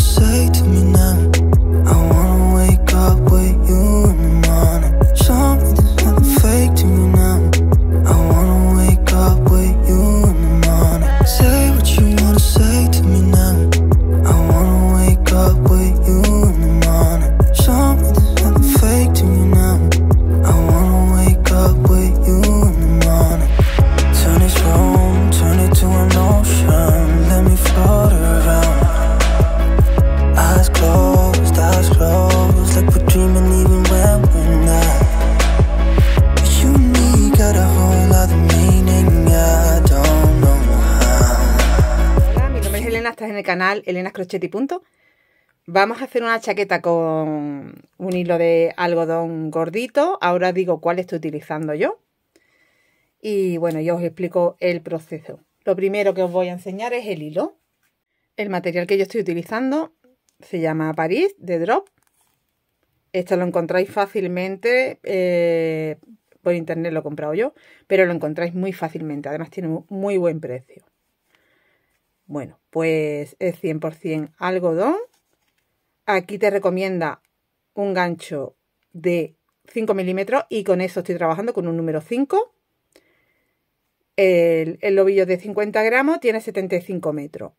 say to me now? crochet punto. Vamos a hacer una chaqueta con un hilo de algodón gordito. Ahora digo cuál estoy utilizando yo. Y bueno, yo os explico el proceso. Lo primero que os voy a enseñar es el hilo. El material que yo estoy utilizando se llama París de Drop. Esto lo encontráis fácilmente, eh, por internet lo he comprado yo, pero lo encontráis muy fácilmente. Además tiene muy buen precio. Bueno, pues es 100% algodón. Aquí te recomienda un gancho de 5 milímetros y con eso estoy trabajando con un número 5. El, lobillo de 50 gramos tiene 75 metros.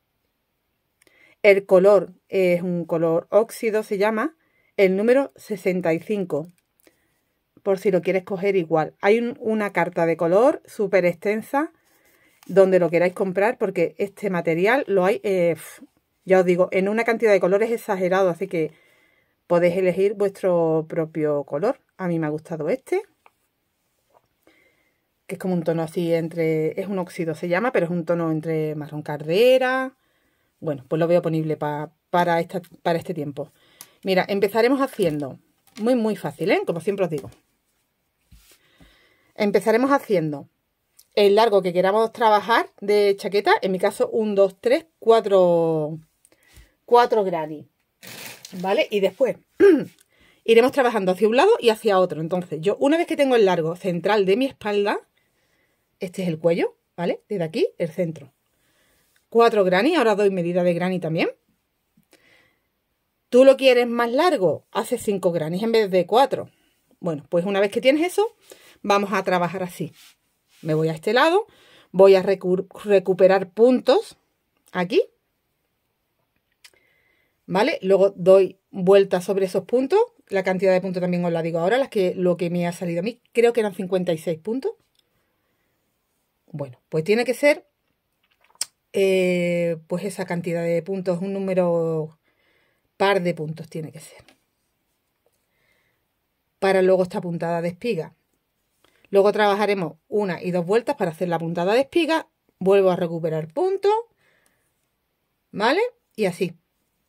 El color es un color óxido, se llama, el número 65, por si lo quieres coger igual. Hay una carta de color súper extensa donde lo queráis comprar porque este material lo hay, eh, ya os digo, en una cantidad de colores exagerado, así que podéis elegir vuestro propio color. A mí me ha gustado este, que es como un tono así entre, es un óxido se llama, pero es un tono entre marrón cardera. Bueno, pues lo veo ponible para, esta, para este tiempo. Mira, empezaremos haciendo, muy muy fácil, ¿eh? como siempre os digo. Empezaremos haciendo el largo que queramos trabajar de chaqueta, en mi caso 1, 2, 3, 4, 4 granis, ¿vale? Y después iremos trabajando hacia un lado y hacia otro. Entonces, yo una vez que tengo el largo central de mi espalda, este es el cuello, ¿vale? Desde aquí, el centro. 4 granny ahora doy medida de granny también. ¿Tú lo quieres más largo? Hace 5 granny en vez de 4. Bueno, pues una vez que tienes eso, vamos a trabajar así. Me voy a este lado, voy a recuperar puntos aquí. ¿Vale? Luego doy vuelta sobre esos puntos. La cantidad de puntos también os la digo ahora, las que, lo que me ha salido a mí. Creo que eran 56 puntos. Bueno, pues tiene que ser eh, pues esa cantidad de puntos, un número par de puntos tiene que ser. Para luego esta puntada de espiga. Luego trabajaremos una y dos vueltas para hacer la puntada de espiga. Vuelvo a recuperar punto. ¿Vale? Y así.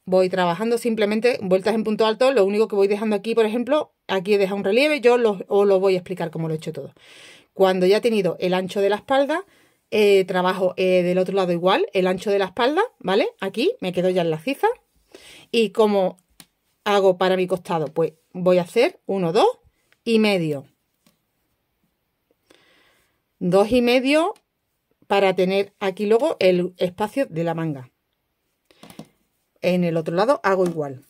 Voy trabajando simplemente vueltas en punto alto. Lo único que voy dejando aquí, por ejemplo, aquí he dejado un relieve. Yo os lo voy a explicar cómo lo he hecho todo. Cuando ya he tenido el ancho de la espalda, eh, trabajo eh, del otro lado igual, el ancho de la espalda, ¿vale? Aquí me quedo ya en la ciza. Y como hago para mi costado, pues voy a hacer uno, dos y medio. Dos y medio para tener aquí luego el espacio de la manga. En el otro lado hago igual.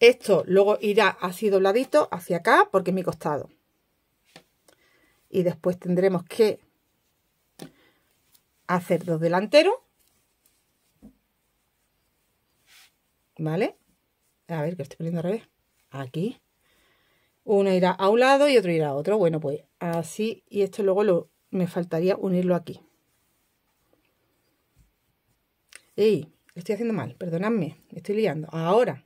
Esto luego irá así dobladito hacia acá porque es mi costado. Y después tendremos que hacer dos delanteros. ¿Vale? A ver, que estoy poniendo al revés. Aquí. Uno irá a un lado y otro irá a otro. Bueno, pues así. Y esto luego lo, me faltaría unirlo aquí. Y estoy haciendo mal, perdonadme, me estoy liando. Ahora,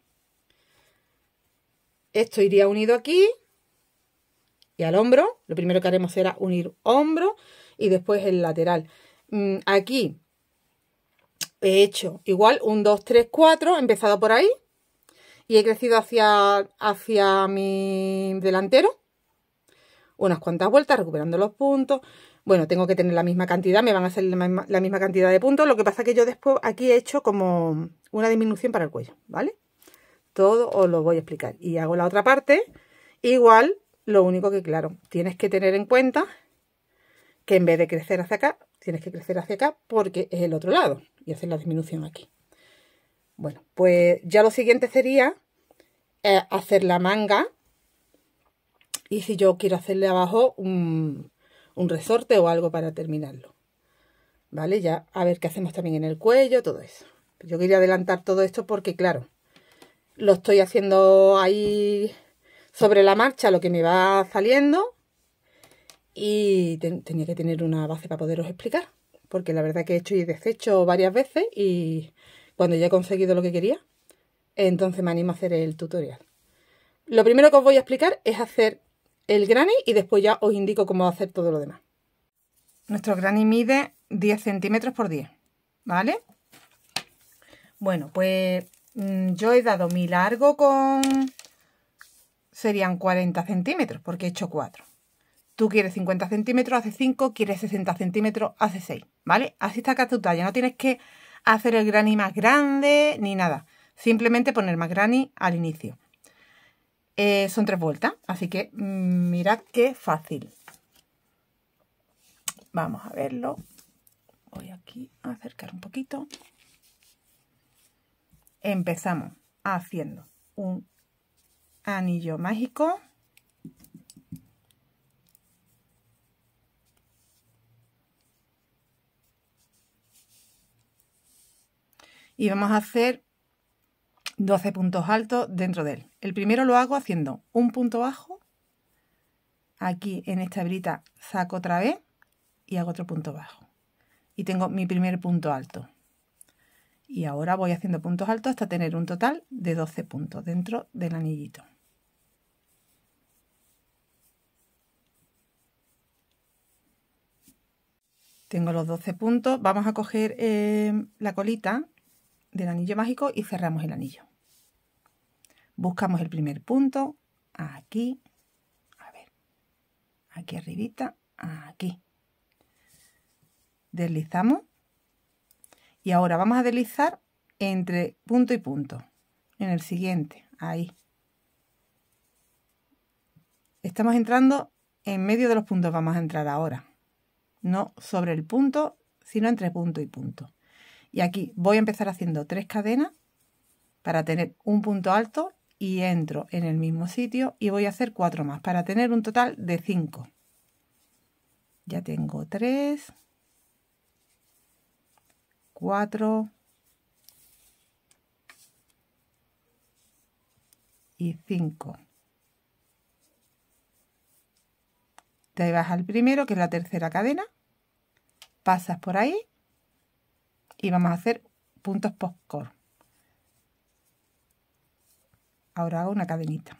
esto iría unido aquí y al hombro. Lo primero que haremos será unir hombro y después el lateral. Mm, aquí he hecho igual, un, 2, 3, 4, empezado por ahí, y he crecido hacia, hacia mi delantero unas cuantas vueltas, recuperando los puntos. Bueno, tengo que tener la misma cantidad, me van a hacer la misma, cantidad de puntos. Lo que pasa que yo después aquí he hecho como una disminución para el cuello, ¿vale? Todo os lo voy a explicar. Y hago la otra parte, igual, lo único que, claro, tienes que tener en cuenta que en vez de crecer hacia acá, tienes que crecer hacia acá porque es el otro lado y hacer la disminución aquí. Bueno, pues ya lo siguiente sería eh, hacer la manga. Y si yo quiero hacerle abajo un, resorte o algo para terminarlo. ¿Vale? Ya a ver qué hacemos también en el cuello, todo eso. Yo quería adelantar todo esto porque, claro, lo estoy haciendo ahí sobre la marcha, lo que me va saliendo. Y tenía que tener una base para poderos explicar. Porque la verdad que he hecho y deshecho varias veces y cuando ya he conseguido lo que quería, entonces me animo a hacer el tutorial. Lo primero que os voy a explicar es hacer el granny y después ya os indico cómo hacer todo lo demás. Nuestro granny mide 10 centímetros por 10, ¿vale? Bueno, pues mm, yo he dado mi largo con... serían 40 centímetros porque he hecho 4. Tú quieres 50 centímetros, hace 5, quieres 60 centímetros, hace 6, ¿vale? Así está acá tu talla, no tienes que hacer el granny más grande ni nada. Simplemente poner más granny al inicio. Eh, son tres vueltas, así que mm, mirad qué fácil. Vamos a verlo. Voy aquí a acercar un poquito. Empezamos haciendo un anillo mágico y vamos a hacer 12 puntos altos dentro de él. El primero lo hago haciendo un punto bajo, aquí en esta brita saco otra vez y hago otro punto bajo. Y tengo mi primer punto alto. Y ahora voy haciendo puntos altos hasta tener un total de 12 puntos dentro del anillito. Tengo los 12 puntos. Vamos a coger eh, la colita del anillo mágico y cerramos el anillo. Buscamos el primer punto, aquí, a ver, aquí arribita, aquí. Deslizamos y ahora vamos a deslizar entre punto y punto, en el siguiente, ahí. Estamos entrando en medio de los puntos, vamos a entrar ahora, no sobre el punto, sino entre punto y punto. Y aquí voy a empezar haciendo tres cadenas para tener un punto alto y entro en el mismo sitio y voy a hacer cuatro más para tener un total de cinco. Ya tengo tres, cuatro y cinco. Te vas al primero, que es la tercera cadena, pasas por ahí y vamos a hacer puntos postcore ahora hago una cadenita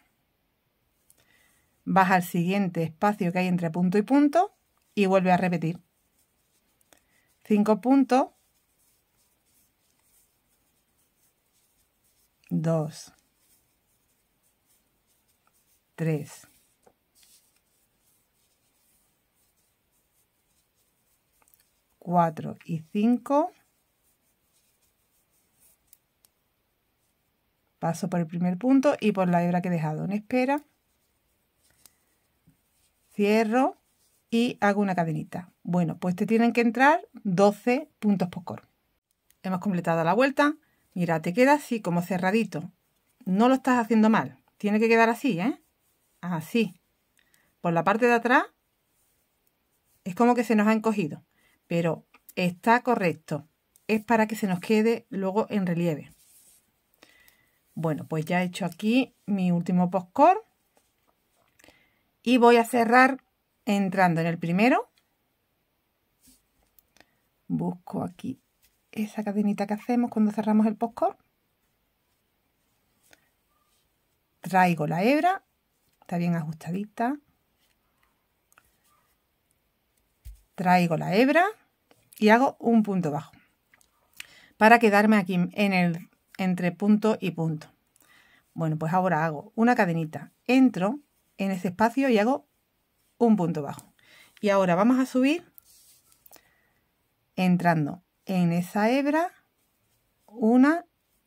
Baja al siguiente espacio que hay entre punto y punto y vuelve a repetir 5 puntos 2 3 4 y 5 paso por el primer punto y por la hebra que he dejado en espera cierro y hago una cadenita bueno pues te tienen que entrar 12 puntos por coro hemos completado la vuelta mira te queda así como cerradito no lo estás haciendo mal tiene que quedar así ¿eh? así por la parte de atrás es como que se nos ha encogido pero está correcto es para que se nos quede luego en relieve bueno, pues ya he hecho aquí mi último postcore y voy a cerrar entrando en el primero. Busco aquí esa cadenita que hacemos cuando cerramos el postcore. Traigo la hebra, está bien ajustadita. Traigo la hebra y hago un punto bajo para quedarme aquí en el entre punto y punto. Bueno, pues ahora hago una cadenita, entro en ese espacio y hago un punto bajo. Y ahora vamos a subir entrando en esa hebra una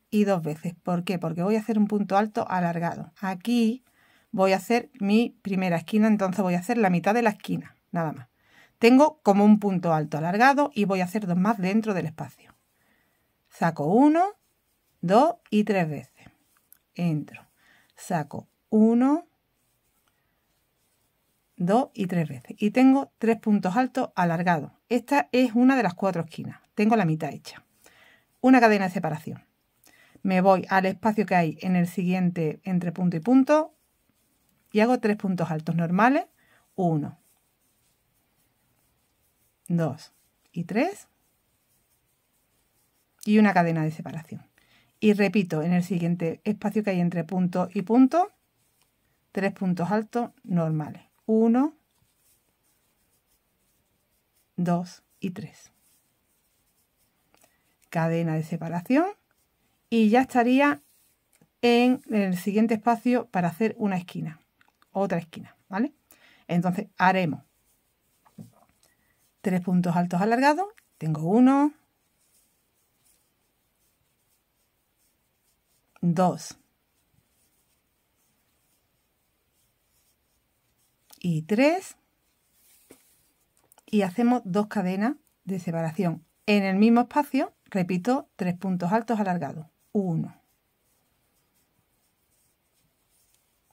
y dos veces. ¿Por qué? Porque voy a hacer un punto alto alargado. Aquí voy a hacer mi primera esquina, entonces voy a hacer la mitad de la esquina, nada más. Tengo como un punto alto alargado y voy a hacer dos más dentro del espacio. Saco uno dos y tres veces. Entro, saco uno, dos y tres veces. Y tengo tres puntos altos alargados. Esta es una de las cuatro esquinas. Tengo la mitad hecha. Una cadena de separación. Me voy al espacio que hay en el siguiente entre punto y punto y hago tres puntos altos normales. Uno, dos y tres. Y una cadena de separación y repito en el siguiente espacio que hay entre punto y punto, tres puntos altos normales. 1, 2 y 3. Cadena de separación y ya estaría en el siguiente espacio para hacer una esquina, otra esquina, ¿vale? Entonces haremos tres puntos altos alargados, tengo uno, 2 y 3 y hacemos dos cadenas de separación en el mismo espacio repito tres puntos altos alargados 1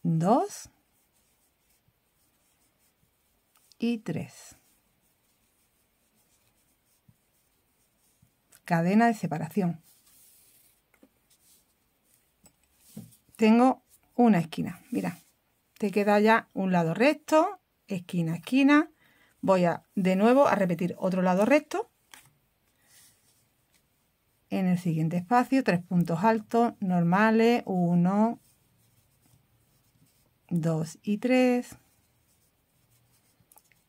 2 y 3 cadena de separación tengo una esquina. Mira, te queda ya un lado recto, esquina, esquina. Voy a, de nuevo a repetir otro lado recto. En el siguiente espacio, tres puntos altos, normales, 1, 2 y 3.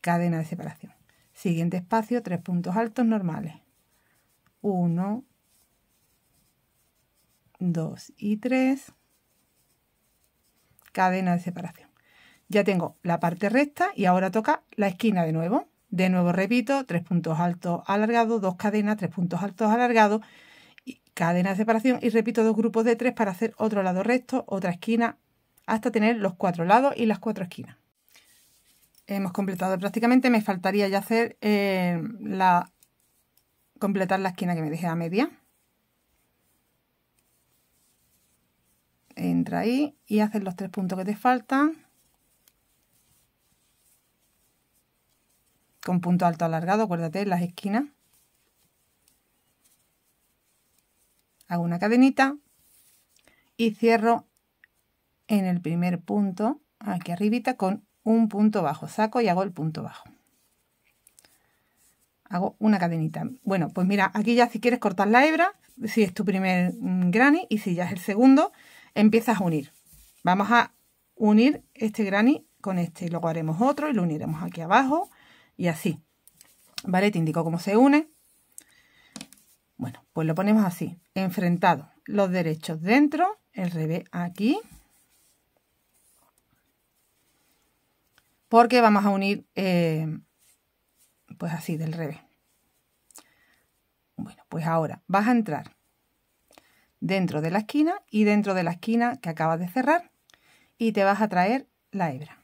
Cadena de separación. Siguiente espacio, tres puntos altos normales. 1, 2 y 3 cadena de separación. Ya tengo la parte recta y ahora toca la esquina de nuevo. De nuevo repito, tres puntos altos alargados, dos cadenas, tres puntos altos alargados, y cadena de separación y repito dos grupos de tres para hacer otro lado recto, otra esquina, hasta tener los cuatro lados y las cuatro esquinas. Hemos completado prácticamente, me faltaría ya hacer eh, la completar la esquina que me dejé a media. entra ahí y haces los tres puntos que te faltan con punto alto alargado, acuérdate, en las esquinas hago una cadenita y cierro en el primer punto aquí arribita con un punto bajo saco y hago el punto bajo hago una cadenita bueno pues mira aquí ya si quieres cortar la hebra si es tu primer mm, granny y si ya es el segundo empiezas a unir. Vamos a unir este granny con este y luego haremos otro y lo uniremos aquí abajo y así. ¿Vale? Te indico cómo se une. Bueno, pues lo ponemos así, enfrentado. Los derechos dentro, el revés aquí. Porque vamos a unir eh, pues así del revés. Bueno, pues ahora vas a entrar dentro de la esquina y dentro de la esquina que acabas de cerrar y te vas a traer la hebra.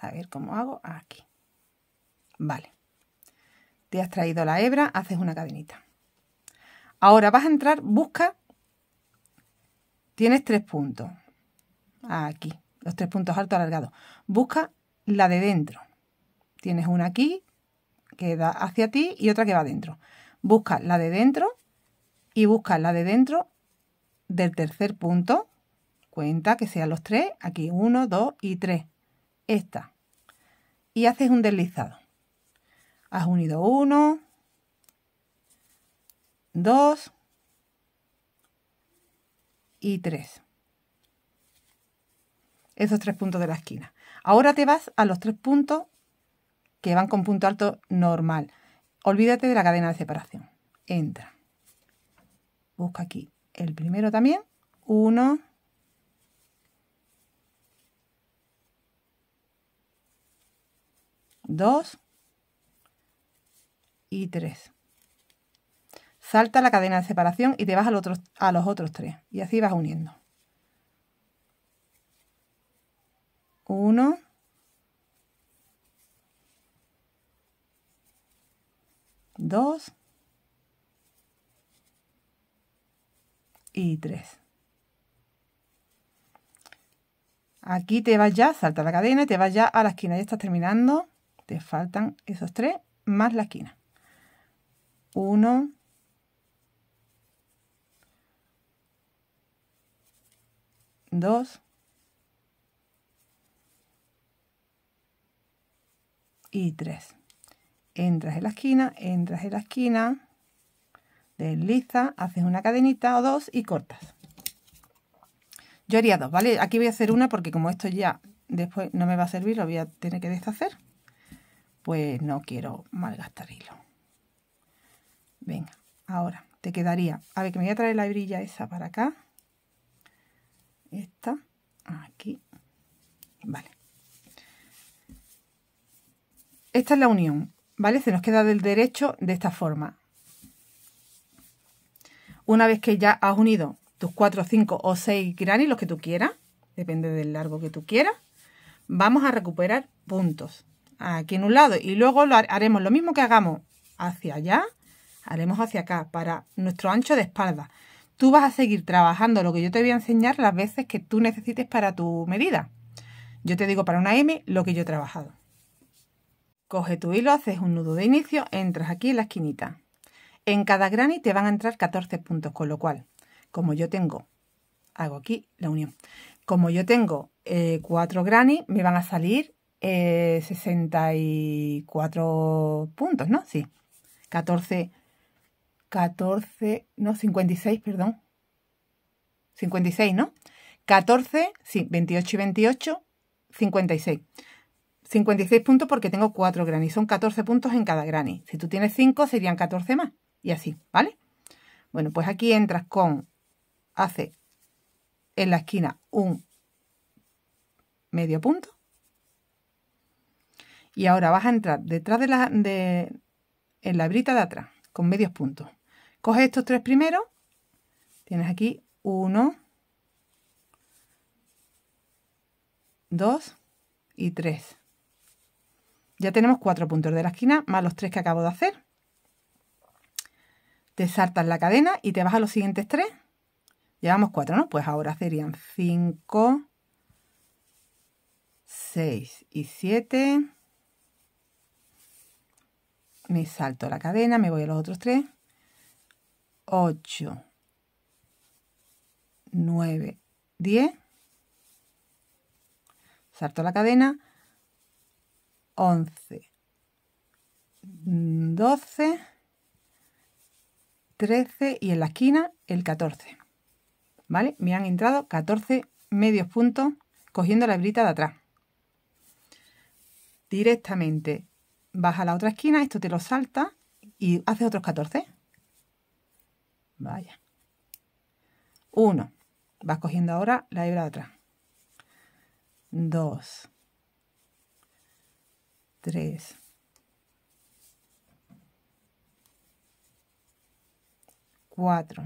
A ver cómo hago aquí. Vale. Te has traído la hebra, haces una cadenita. Ahora vas a entrar, busca. Tienes tres puntos. Aquí, los tres puntos altos alargados. Busca la de dentro. Tienes una aquí que da hacia ti y otra que va adentro. Busca la de dentro y busca la de dentro del tercer punto, cuenta que sean los tres, aquí uno, dos y tres. esta, y haces un deslizado. Has unido uno, dos y tres. Esos tres puntos de la esquina. Ahora te vas a los tres puntos que van con punto alto normal. Olvídate de la cadena de separación. Entra. Busca aquí el primero también. Uno. Dos. Y tres. Salta la cadena de separación y te vas a los otros tres. Y así vas uniendo. Uno. 2 y 3. Aquí te vas ya, salta la cadena y te vas ya a la esquina. Ya estás terminando. Te faltan esos tres más la esquina. 1, 2 y 3 entras en la esquina, entras en la esquina, desliza haces una cadenita o dos y cortas. Yo haría dos, ¿vale? Aquí voy a hacer una porque como esto ya después no me va a servir, lo voy a tener que deshacer. Pues no quiero malgastar hilo. Venga, ahora te quedaría... A ver, que me voy a traer la brilla esa para acá. Esta, aquí. Vale. Esta es la unión. ¿vale? Se nos queda del derecho de esta forma. Una vez que ya has unido tus 4, 5 o 6 granis, los que tú quieras, depende del largo que tú quieras, vamos a recuperar puntos aquí en un lado y luego lo haremos lo mismo que hagamos hacia allá, haremos hacia acá para nuestro ancho de espalda. Tú vas a seguir trabajando lo que yo te voy a enseñar las veces que tú necesites para tu medida. Yo te digo para una M lo que yo he trabajado. Coge tu hilo, haces un nudo de inicio, entras aquí en la esquinita. En cada granny te van a entrar 14 puntos, con lo cual, como yo tengo, hago aquí la unión, como yo tengo 4 eh, granny, me van a salir 64 eh, puntos, ¿no? Sí, 14, 14, no, 56, perdón. 56, ¿no? 14, sí, 28 y 28, 56. 56 puntos porque tengo 4 granis, son 14 puntos en cada granny. Si tú tienes 5 serían 14 más y así, ¿vale? Bueno, pues aquí entras con, hace en la esquina un medio punto y ahora vas a entrar detrás de la, de, en la brita de atrás con medios puntos. coge estos tres primeros, tienes aquí 1, 2 y tres ya tenemos cuatro puntos de la esquina más los tres que acabo de hacer. Te saltas la cadena y te vas a los siguientes tres. Llevamos cuatro, ¿no? Pues ahora serían 5, 6 y 7. Me salto la cadena, me voy a los otros tres. 8, 9, 10. Salto la cadena 11, 12, 13 y en la esquina el 14. ¿Vale? Me han entrado 14 medios puntos cogiendo la hebrita de atrás. Directamente vas a la otra esquina, esto te lo salta y haces otros 14. Vaya. 1. Vas cogiendo ahora la hebra de atrás. 2. 3, 4,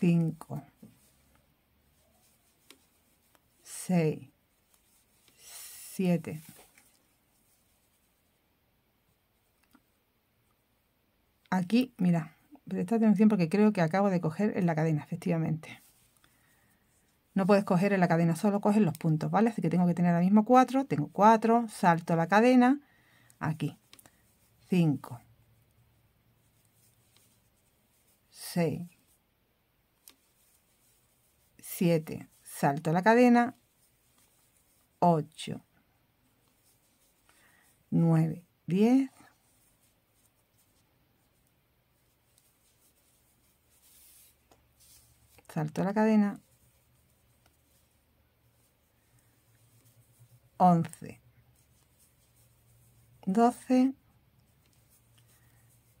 5, 6, 7, Aquí, mira, presta atención porque creo que acabo de coger en la cadena, efectivamente. No puedes coger en la cadena, solo coges los puntos, ¿vale? Así que tengo que tener ahora mismo 4, tengo 4, salto la cadena, aquí, 5, 6, 7, salto la cadena, 8, 9, 10, salto la cadena, 11, 12,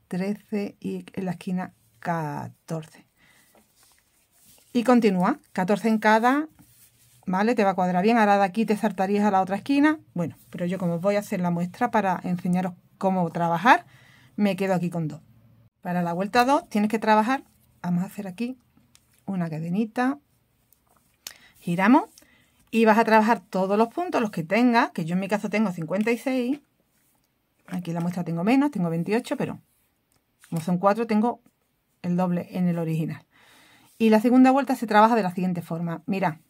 13 y en la esquina 14. Y continúa, 14 en cada, ¿vale? Te va a cuadrar bien, ahora de aquí te saltarías a la otra esquina. Bueno, pero yo como voy a hacer la muestra para enseñaros cómo trabajar, me quedo aquí con 2. Para la vuelta 2 tienes que trabajar, vamos a hacer aquí una cadenita, giramos y vas a trabajar todos los puntos, los que tengas, que yo en mi caso tengo 56. Aquí en la muestra tengo menos, tengo 28, pero como son 4 tengo el doble en el original. Y la segunda vuelta se trabaja de la siguiente forma. Mira,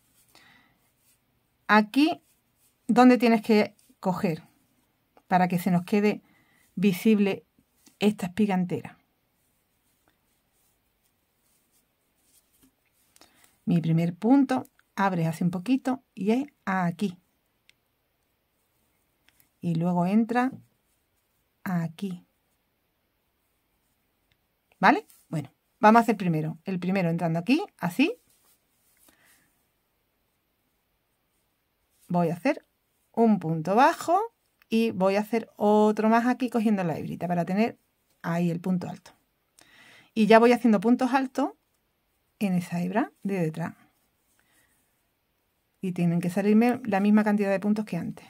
aquí donde tienes que coger para que se nos quede visible esta espiga entera. Mi primer punto Abre hace un poquito y es aquí. Y luego entra aquí. ¿Vale? Bueno, vamos a hacer primero. El primero entrando aquí, así. Voy a hacer un punto bajo y voy a hacer otro más aquí cogiendo la hebrita para tener ahí el punto alto. Y ya voy haciendo puntos altos en esa hebra de detrás y tienen que salirme la misma cantidad de puntos que antes.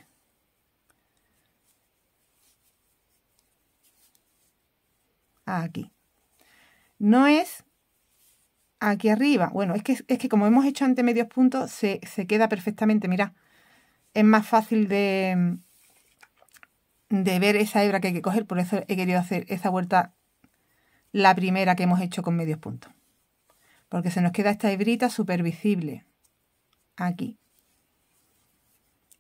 Ah, aquí. No es aquí arriba. Bueno, es que, es que como hemos hecho antes medios puntos, se, queda perfectamente. Mirad, es más fácil de, de ver esa hebra que hay que coger. Por eso he querido hacer esa vuelta la primera que hemos hecho con medios puntos. Porque se nos queda esta hebrita súper visible aquí.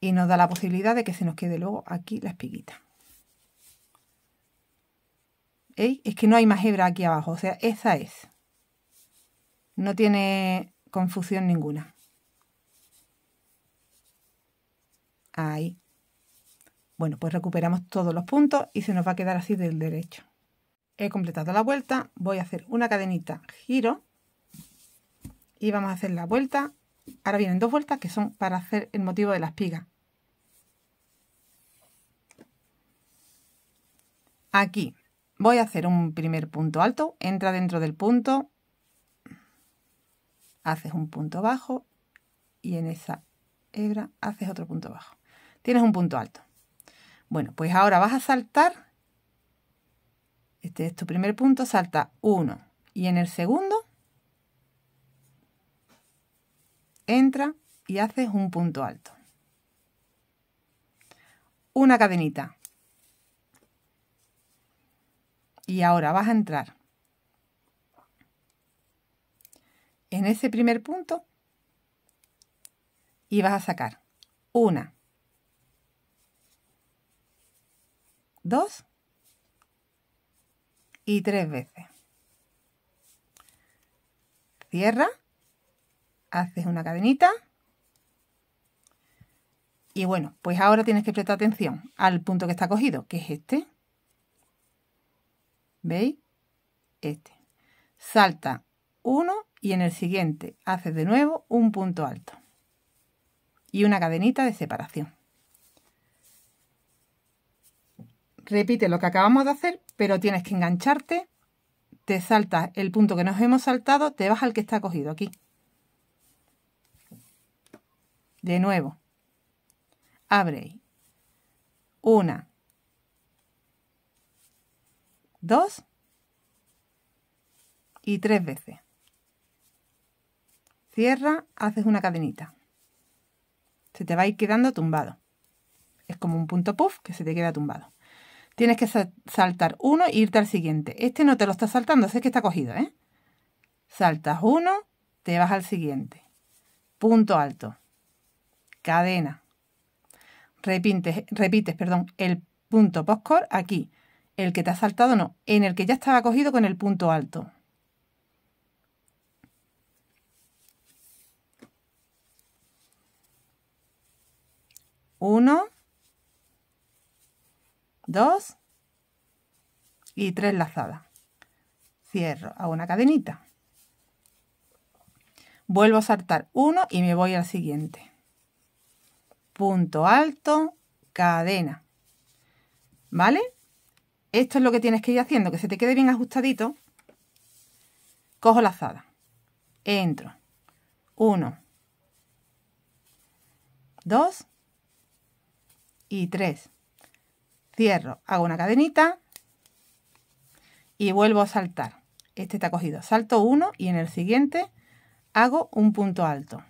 Y nos da la posibilidad de que se nos quede luego aquí la espiguita. Es que no hay más hebra aquí abajo, o sea, esa es. No tiene confusión ninguna. Ahí. Bueno, pues recuperamos todos los puntos y se nos va a quedar así del derecho. He completado la vuelta, voy a hacer una cadenita giro y vamos a hacer la vuelta Ahora vienen dos vueltas que son para hacer el motivo de la espiga. Aquí voy a hacer un primer punto alto, entra dentro del punto, haces un punto bajo y en esa hebra haces otro punto bajo. Tienes un punto alto. Bueno, pues ahora vas a saltar, este es tu primer punto, salta uno y en el segundo Entra y haces un punto alto. Una cadenita. Y ahora vas a entrar en ese primer punto y vas a sacar una, dos y tres veces. Cierra haces una cadenita y bueno, pues ahora tienes que prestar atención al punto que está cogido, que es este. ¿Veis? Este. Salta uno y en el siguiente haces de nuevo un punto alto y una cadenita de separación. Repite lo que acabamos de hacer, pero tienes que engancharte, te salta el punto que nos hemos saltado, te vas al que está cogido aquí. De nuevo. Abre. Una. Dos. Y tres veces. Cierra, haces una cadenita. Se te va a ir quedando tumbado. Es como un punto puff que se te queda tumbado. Tienes que saltar uno e irte al siguiente. Este no te lo está saltando, sé que está cogido, ¿eh? Saltas uno, te vas al siguiente. Punto alto cadena. Repites, repites perdón, el punto postcore aquí, el que te ha saltado no, en el que ya estaba cogido con el punto alto. Uno, dos y tres lazadas. Cierro, a una cadenita. Vuelvo a saltar uno y me voy al siguiente punto alto, cadena. ¿Vale? Esto es lo que tienes que ir haciendo, que se te quede bien ajustadito. Cojo la lazada. Entro. uno, dos y tres. Cierro, hago una cadenita y vuelvo a saltar. Este está cogido. Salto uno y en el siguiente hago un punto alto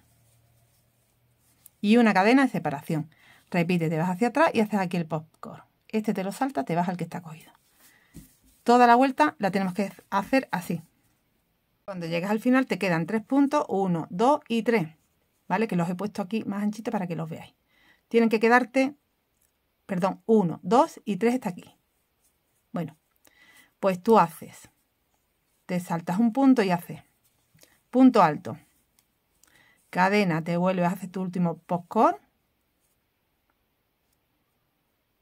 y una cadena de separación. Repite, te vas hacia atrás y haces aquí el popcorn. Este te lo salta, te vas al que está cogido. Toda la vuelta la tenemos que hacer así. Cuando llegues al final te quedan tres puntos, Uno, dos y tres ¿vale? Que los he puesto aquí más anchitos para que los veáis. Tienen que quedarte, perdón, uno, dos y tres está aquí. Bueno, pues tú haces, te saltas un punto y haces punto alto, cadena, te vuelves, hacer tu último postcore.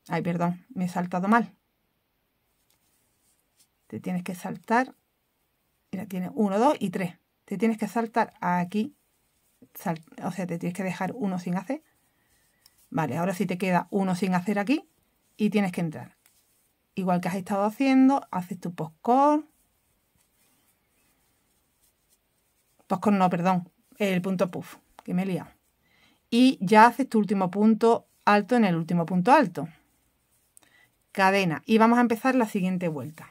Ay, perdón, me he saltado mal. Te tienes que saltar. Mira, tienes uno, dos y tres Te tienes que saltar aquí. o sea, te tienes que dejar uno sin hacer. Vale, ahora sí te queda uno sin hacer aquí y tienes que entrar. Igual que has estado haciendo, haces tu postcore. Postcore no, perdón el punto puff, que me he liado. Y ya haces tu último punto alto en el último punto alto. Cadena. Y vamos a empezar la siguiente vuelta.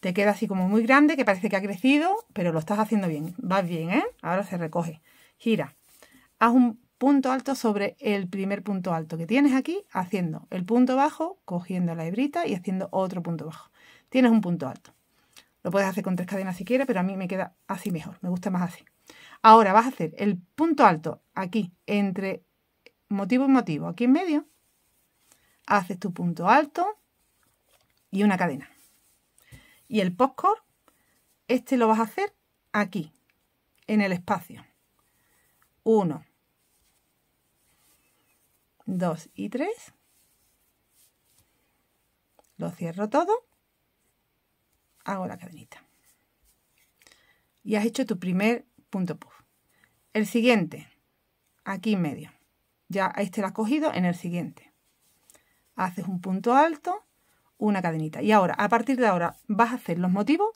Te queda así como muy grande, que parece que ha crecido, pero lo estás haciendo bien. Vas bien, ¿eh? Ahora se recoge. Gira. Haz un punto alto sobre el primer punto alto que tienes aquí, haciendo el punto bajo, cogiendo la hebrita y haciendo otro punto bajo. Tienes un punto alto. Lo puedes hacer con tres cadenas si quieres, pero a mí me queda así mejor. Me gusta más así. Ahora vas a hacer el punto alto aquí, entre motivo y motivo, aquí en medio. Haces tu punto alto y una cadena. Y el postcore, este lo vas a hacer aquí, en el espacio. Uno, dos y tres. Lo cierro todo. Hago la cadenita. Y has hecho tu primer punto puff. El siguiente, aquí en medio. Ya este lo has cogido en el siguiente. Haces un punto alto, una cadenita. Y ahora, a partir de ahora, vas a hacer los motivos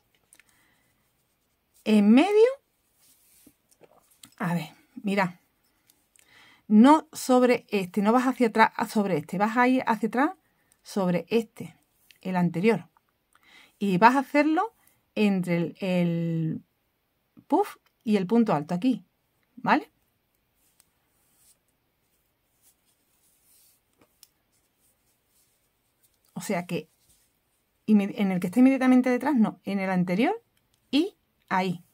en medio. A ver, mira. No sobre este, no vas hacia atrás ah, sobre este, vas ahí hacia atrás sobre este, el anterior. Y vas a hacerlo entre el, el puff y el punto alto aquí, ¿vale? O sea que en el que está inmediatamente detrás, no, en el anterior y ahí.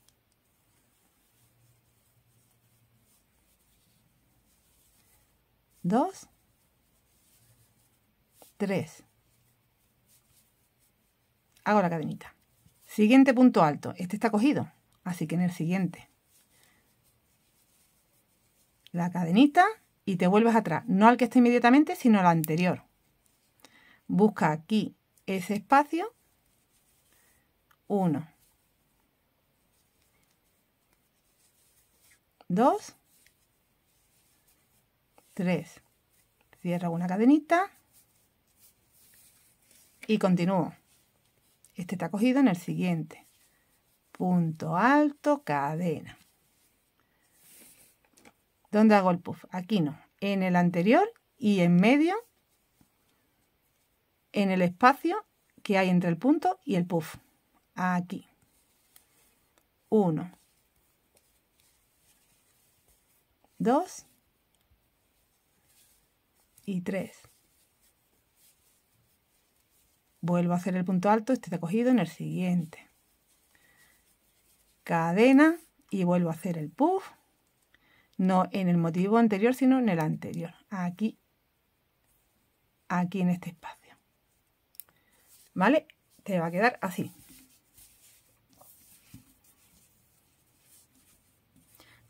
Dos, tres. Hago la cadenita. Siguiente punto alto. Este está cogido así que en el siguiente la cadenita y te vuelves atrás, no al que está inmediatamente, sino al anterior. Busca aquí ese espacio, 1, 2, 3, cierra una cadenita y continúo. Este está cogido en el siguiente punto alto, cadena. ¿Dónde hago el puff? Aquí no, en el anterior y en medio, en el espacio que hay entre el punto y el puff. Aquí. Uno. Dos. y tres. Vuelvo a hacer el punto alto, este está cogido en el siguiente cadena y vuelvo a hacer el puff no en el motivo anterior sino en el anterior aquí aquí en este espacio vale te va a quedar así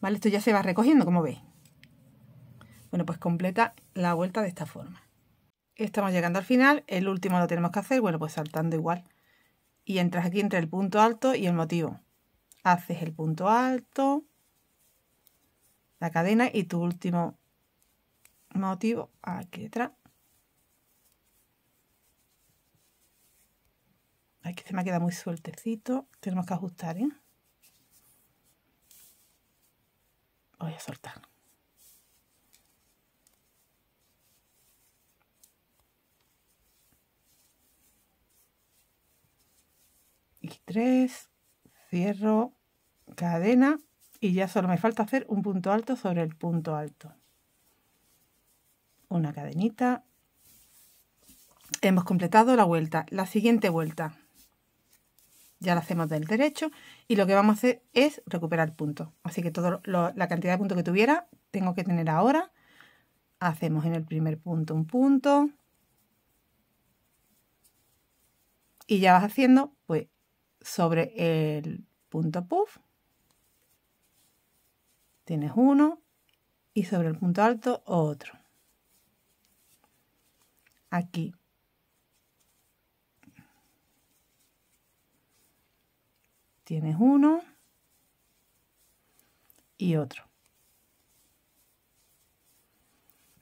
vale esto ya se va recogiendo como veis bueno pues completa la vuelta de esta forma estamos llegando al final el último lo tenemos que hacer bueno pues saltando igual y entras aquí entre el punto alto y el motivo haces el punto alto, la cadena y tu último motivo aquí detrás. Aquí se me queda muy sueltecito, tenemos que ajustar, ¿eh? Voy a soltar. Y tres, cierro, cadena y ya solo me falta hacer un punto alto sobre el punto alto una cadenita hemos completado la vuelta la siguiente vuelta ya la hacemos del derecho y lo que vamos a hacer es recuperar punto así que toda la cantidad de puntos que tuviera tengo que tener ahora hacemos en el primer punto un punto y ya vas haciendo pues sobre el punto puff Tienes uno y sobre el punto alto otro. Aquí. Tienes uno y otro.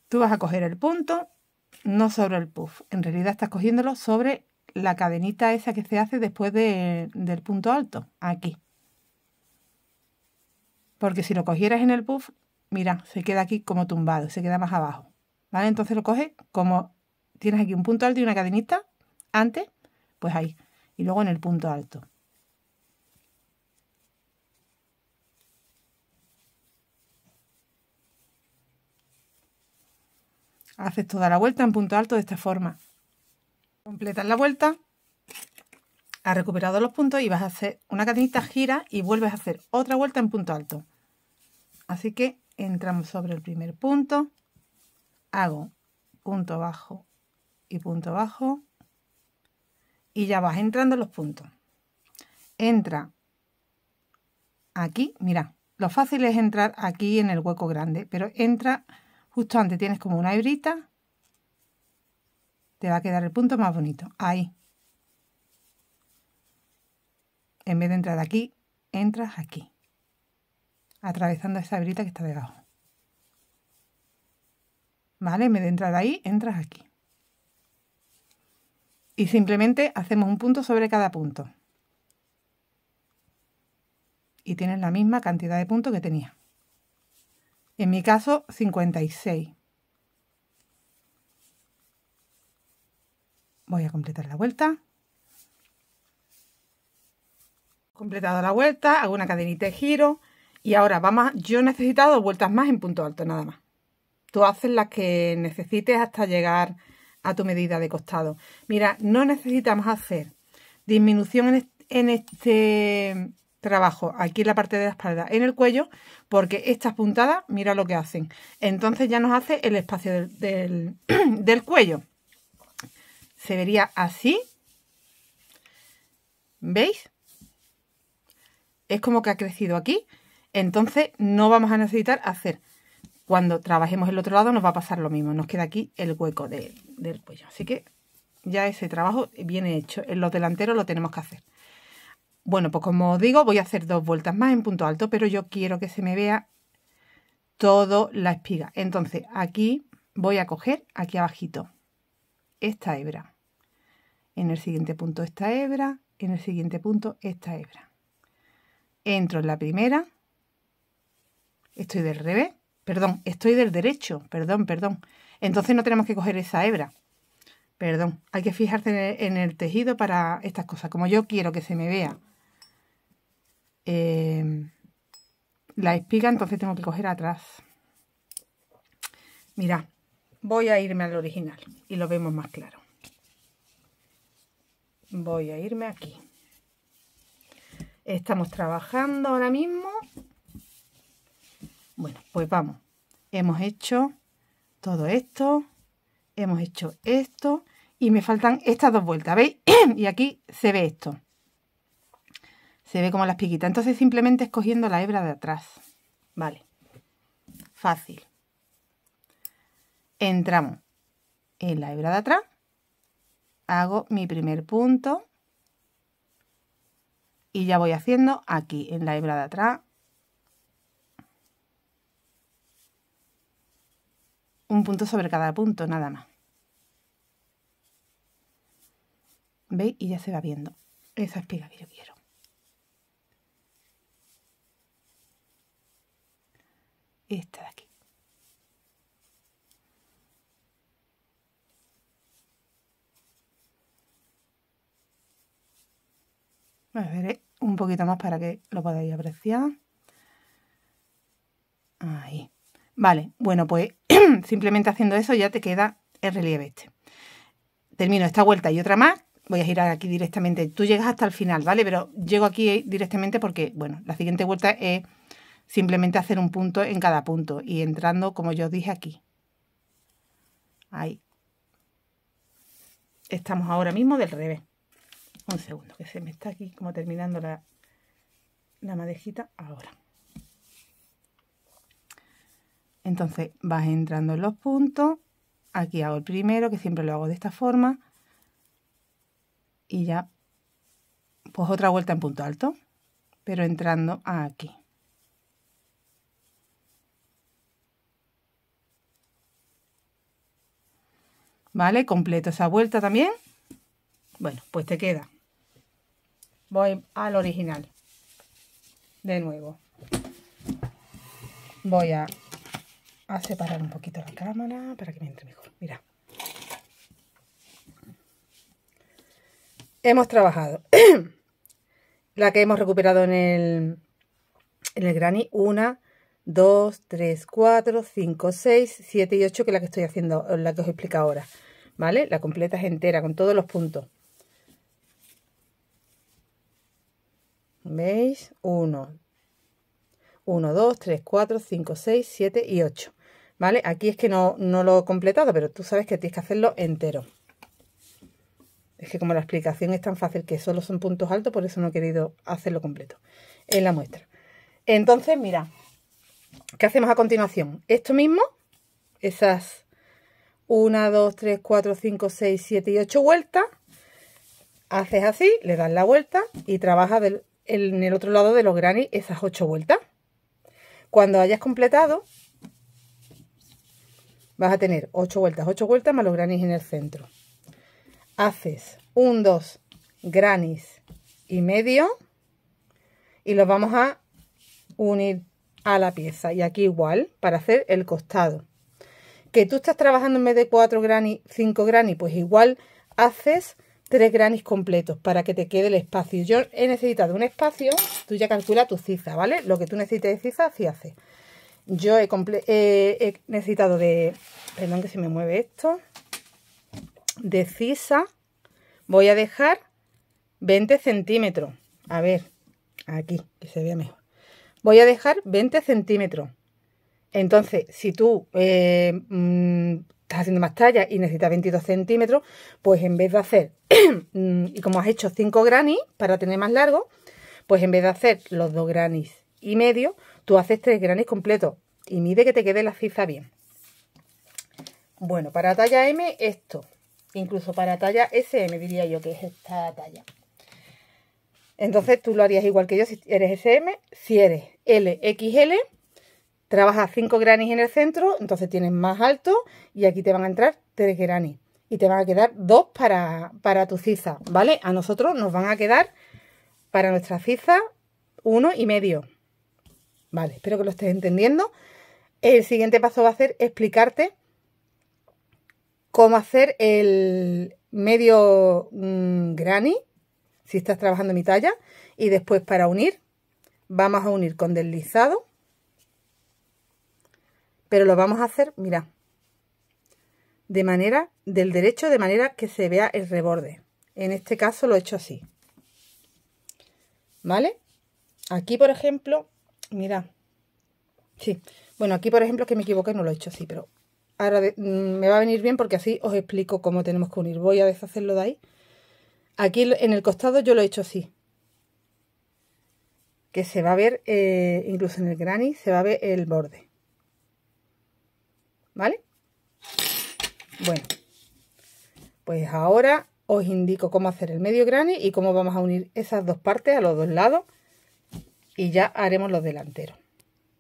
Tú vas a coger el punto, no sobre el puff. En realidad estás cogiéndolo sobre la cadenita esa que se hace después del punto alto. Aquí porque si lo cogieras en el puff, mira, se queda aquí como tumbado, se queda más abajo. ¿Vale? Entonces lo coges como tienes aquí un punto alto y una cadenita, antes, pues ahí, y luego en el punto alto. Haces toda la vuelta en punto alto de esta forma. Completas la vuelta Has recuperado los puntos y vas a hacer una cadenita gira y vuelves a hacer otra vuelta en punto alto. Así que entramos sobre el primer punto, hago punto bajo y punto bajo y ya vas entrando los puntos. Entra aquí, mira, lo fácil es entrar aquí en el hueco grande, pero entra justo antes, tienes como una hebrita, te va a quedar el punto más bonito, ahí en vez de entrar aquí, entras aquí, atravesando esa brita que está debajo. ¿Vale? En vez de entrar ahí, entras aquí. Y simplemente hacemos un punto sobre cada punto. Y tienes la misma cantidad de puntos que tenía. En mi caso, 56. Voy a completar la vuelta. completado la vuelta, alguna una cadenita de giro y ahora vamos, yo he necesitado vueltas más en punto alto nada más. Tú haces las que necesites hasta llegar a tu medida de costado. Mira, no necesitamos hacer disminución en este, trabajo aquí en la parte de la espalda, en el cuello, porque estas puntadas, mira lo que hacen. Entonces ya nos hace el espacio del cuello. Se vería así. ¿Veis? es como que ha crecido aquí, entonces no vamos a necesitar hacer. Cuando trabajemos el otro lado nos va a pasar lo mismo, nos queda aquí el hueco del cuello. Así que ya ese trabajo viene hecho, en los delanteros lo tenemos que hacer. Bueno, pues como os digo, voy a hacer dos vueltas más en punto alto, pero yo quiero que se me vea toda la espiga. Entonces aquí voy a coger, aquí abajito, esta hebra. En el siguiente punto esta hebra, en el siguiente punto esta hebra entro en la primera, estoy del revés, perdón, estoy del derecho, perdón, perdón. Entonces no tenemos que coger esa hebra, perdón, hay que fijarse en el tejido para estas cosas, como yo quiero que se me vea em, la espiga, entonces tengo que coger atrás. Mirad, voy a irme al original y lo vemos más claro. Voy a irme aquí. Estamos trabajando ahora mismo. Bueno, pues vamos. Hemos hecho todo esto. Hemos hecho esto. Y me faltan estas dos vueltas, ¿veis? y aquí se ve esto. Se ve como las piquitas. Entonces simplemente escogiendo la hebra de atrás. Vale. Fácil. Entramos en la hebra de atrás. Hago mi primer punto y ya voy haciendo aquí en la hebra de atrás un punto sobre cada punto, nada más. ¿Veis? Y ya se va viendo esa espiga que yo quiero. Esta de aquí. A ver, ¿eh? un poquito más para que lo podáis apreciar. Ahí. Vale, bueno, pues simplemente haciendo eso ya te queda el relieve este. Termino esta vuelta y otra más. Voy a girar aquí directamente. Tú llegas hasta el final, ¿vale? Pero llego aquí eh, directamente porque, bueno, la siguiente vuelta es simplemente hacer un punto en cada punto y entrando, como yo dije, aquí. Ahí. Estamos ahora mismo del revés un segundo que se me está aquí como terminando la, la madejita ahora entonces vas entrando en los puntos aquí hago el primero que siempre lo hago de esta forma y ya pues otra vuelta en punto alto pero entrando aquí vale completo esa vuelta también bueno pues te queda voy al original de nuevo voy a, a separar un poquito la cámara para que me entre mejor mira hemos trabajado la que hemos recuperado en el en el granny 1, 2, 3, 4, 5, 6, 7 y 8 que es la que estoy haciendo, la que os explico ahora, ¿vale? La completa es entera con todos los puntos. ¿Veis? 1. 1, 2, 3, 4, 5, 6, 7 y 8. ¿Vale? Aquí es que no, lo he completado, pero tú sabes que tienes que hacerlo entero. Es que como la explicación es tan fácil que solo son puntos altos, por eso no he querido hacerlo completo en la muestra. Entonces, mira, ¿qué hacemos a continuación? Esto mismo, esas 1, 2, 3, 4, 5, 6, 7 y 8 vueltas, haces así, le das la vuelta y trabajas del, en el otro lado de los granis esas ocho vueltas. Cuando hayas completado, vas a tener ocho vueltas, ocho vueltas más los granis en el centro. Haces un, dos granis y medio y los vamos a unir a la pieza. Y aquí igual, para hacer el costado. Que tú estás trabajando en vez de cuatro granis, cinco granis, pues igual haces tres granis completos para que te quede el espacio. Yo he necesitado un espacio, tú ya calcula tu ciza, ¿vale? Lo que tú necesites de ciza, así hace. Yo eh, he, necesitado de... Perdón que se me mueve esto. De ciza voy a dejar 20 centímetros. A ver, aquí, que se vea mejor. Voy a dejar 20 centímetros. Entonces, si tú eh, mm, estás haciendo más talla y necesitas 22 centímetros, pues en vez de hacer, mm, y como has hecho 5 granis para tener más largo, pues en vez de hacer los 2 granis y medio, tú haces 3 granis completos y mide que te quede la cifra bien. Bueno, para talla M esto, incluso para talla SM diría yo que es esta talla. Entonces tú lo harías igual que yo si eres SM, si eres LXL, Trabaja 5 granis en el centro, entonces tienes más alto y aquí te van a entrar 3 granis. Y te van a quedar dos para, tu ciza, ¿vale? A nosotros nos van a quedar para nuestra ciza uno y medio. Vale, espero que lo estés entendiendo. El siguiente paso va a ser explicarte cómo hacer el medio mm, granny, si estás trabajando mi talla, y después para unir, vamos a unir con deslizado pero lo vamos a hacer, mira, de manera del derecho, de manera que se vea el reborde. En este caso lo he hecho así. ¿Vale? Aquí, por ejemplo, mira, sí, bueno, aquí, por ejemplo, que me equivoqué, no lo he hecho así, pero ahora mm, me va a venir bien porque así os explico cómo tenemos que unir. Voy a deshacerlo de ahí. Aquí en el costado yo lo he hecho así, que se va a ver, eh, incluso en el granny, se va a ver el borde. ¿vale? Bueno, pues ahora os indico cómo hacer el medio granny y cómo vamos a unir esas dos partes a los dos lados y ya haremos los delanteros.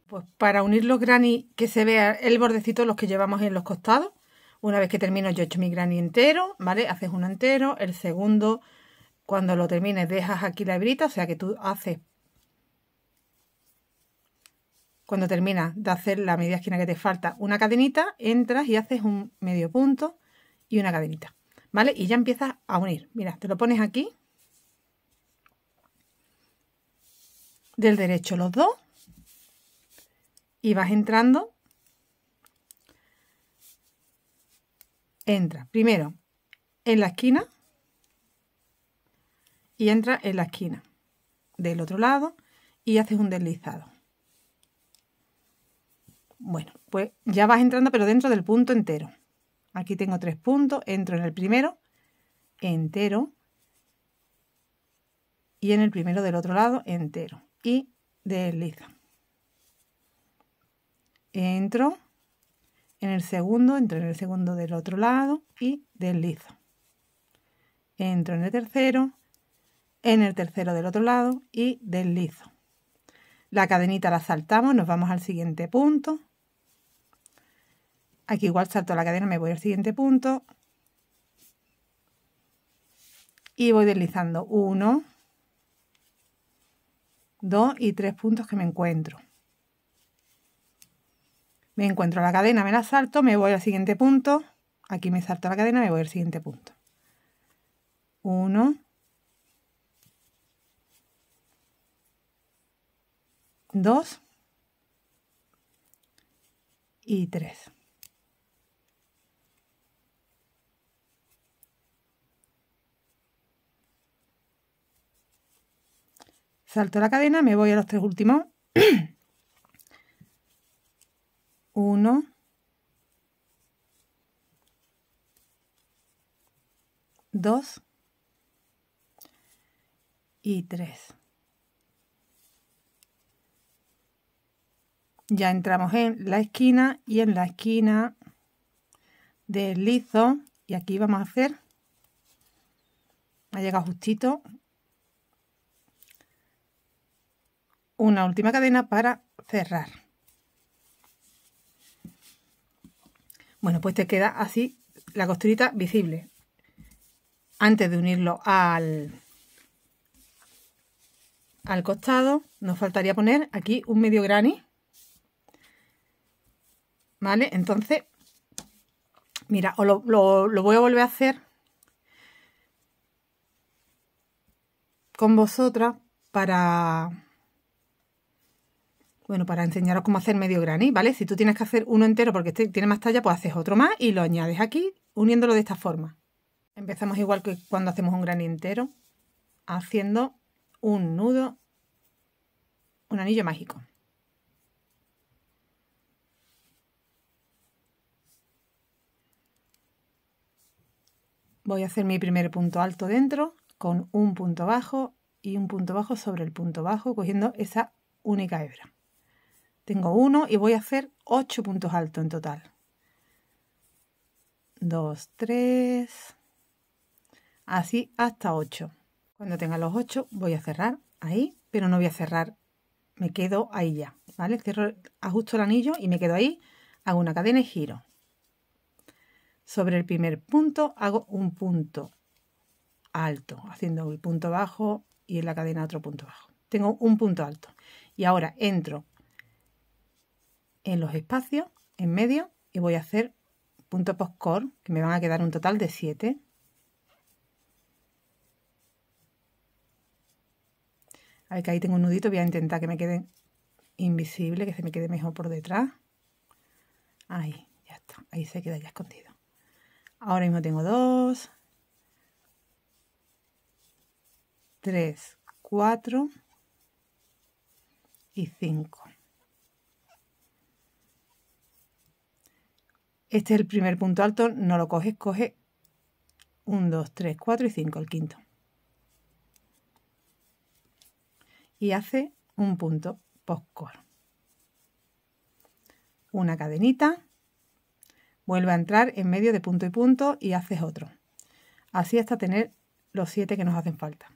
Pues para unir los granny que se vea el bordecito los que llevamos en los costados, una vez que termino yo he hecho mi granny entero, ¿vale? Haces uno entero, el segundo cuando lo termines dejas aquí la hebrita, o sea que tú haces cuando terminas de hacer la media esquina que te falta, una cadenita, entras y haces un medio punto y una cadenita. ¿Vale? Y ya empiezas a unir. Mira, te lo pones aquí. Del derecho los dos. Y vas entrando. Entra primero en la esquina. Y entra en la esquina del otro lado y haces un deslizado. Bueno, pues ya vas entrando, pero dentro del punto entero. Aquí tengo tres puntos, entro en el primero, entero, y en el primero del otro lado, entero, y deslizo. Entro en el segundo, entro en el segundo del otro lado y deslizo. Entro en el tercero, en el tercero del otro lado y deslizo. La cadenita la saltamos, nos vamos al siguiente punto, Aquí igual salto la cadena, me voy al siguiente punto. Y voy deslizando uno, dos y tres puntos que me encuentro. Me encuentro la cadena, me la salto, me voy al siguiente punto. Aquí me salto la cadena, me voy al siguiente punto. Uno, dos y tres. salto la cadena, me voy a los tres últimos. uno, dos y tres. ya entramos en la esquina y en la esquina deslizo y aquí vamos a hacer ha llegado justito una última cadena para cerrar bueno pues te queda así la costurita visible antes de unirlo al al costado nos faltaría poner aquí un medio granny vale entonces mira lo voy a volver a hacer con vosotras para bueno, para enseñaros cómo hacer medio granny, ¿vale? Si tú tienes que hacer uno entero porque este tiene más talla, pues haces otro más y lo añades aquí uniéndolo de esta forma. Empezamos igual que cuando hacemos un granny entero, haciendo un nudo, un anillo mágico. Voy a hacer mi primer punto alto dentro con un punto bajo y un punto bajo sobre el punto bajo cogiendo esa única hebra. Tengo uno y voy a hacer 8 puntos altos en total. 2, 3, así hasta 8. Cuando tenga los 8 voy a cerrar ahí, pero no voy a cerrar, me quedo ahí ya, ¿vale? Cierro, ajusto el anillo y me quedo ahí, hago una cadena y giro. Sobre el primer punto hago un punto alto, haciendo el punto bajo y en la cadena otro punto bajo. Tengo un punto alto. Y ahora entro en los espacios, en medio, y voy a hacer punto postcore, que me van a quedar un total de 7. A ver que ahí tengo un nudito, voy a intentar que me quede invisible, que se me quede mejor por detrás. Ahí, ya está, ahí se queda ya escondido. Ahora mismo tengo 2, 3, 4 y 5. Este es el primer punto alto, no lo coges, coge 1, 2, 3, 4 y 5, el quinto. Y hace un punto postcore. Una cadenita, vuelve a entrar en medio de punto y punto y haces otro. Así hasta tener los 7 que nos hacen falta.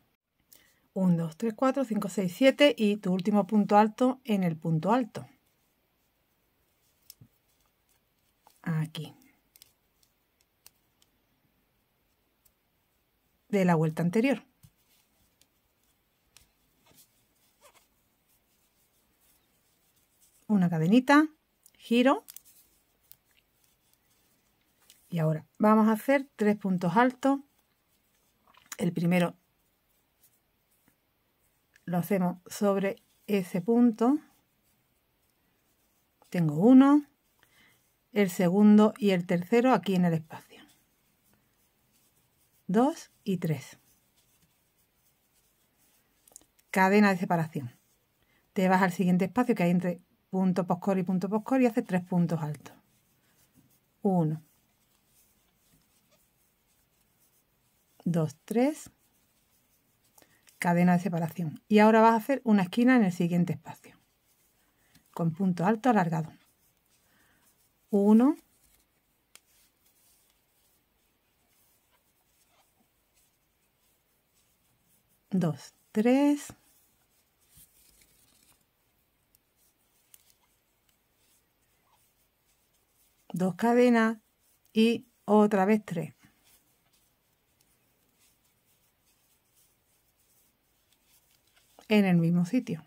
1, 2, 3, 4, 5, 6, 7 y tu último punto alto en el punto alto. aquí. De la vuelta anterior. Una cadenita, giro. Y ahora vamos a hacer tres puntos altos. El primero lo hacemos sobre ese punto. Tengo uno, el segundo y el tercero aquí en el espacio. Dos y tres. Cadena de separación. Te vas al siguiente espacio que hay entre punto poscor y punto poscor y haces tres puntos altos. Uno. Dos, tres. cadena de separación. Y ahora vas a hacer una esquina en el siguiente espacio, con punto alto alargado. 1, 2, 3, 2 cadenas y otra vez 3. En el mismo sitio.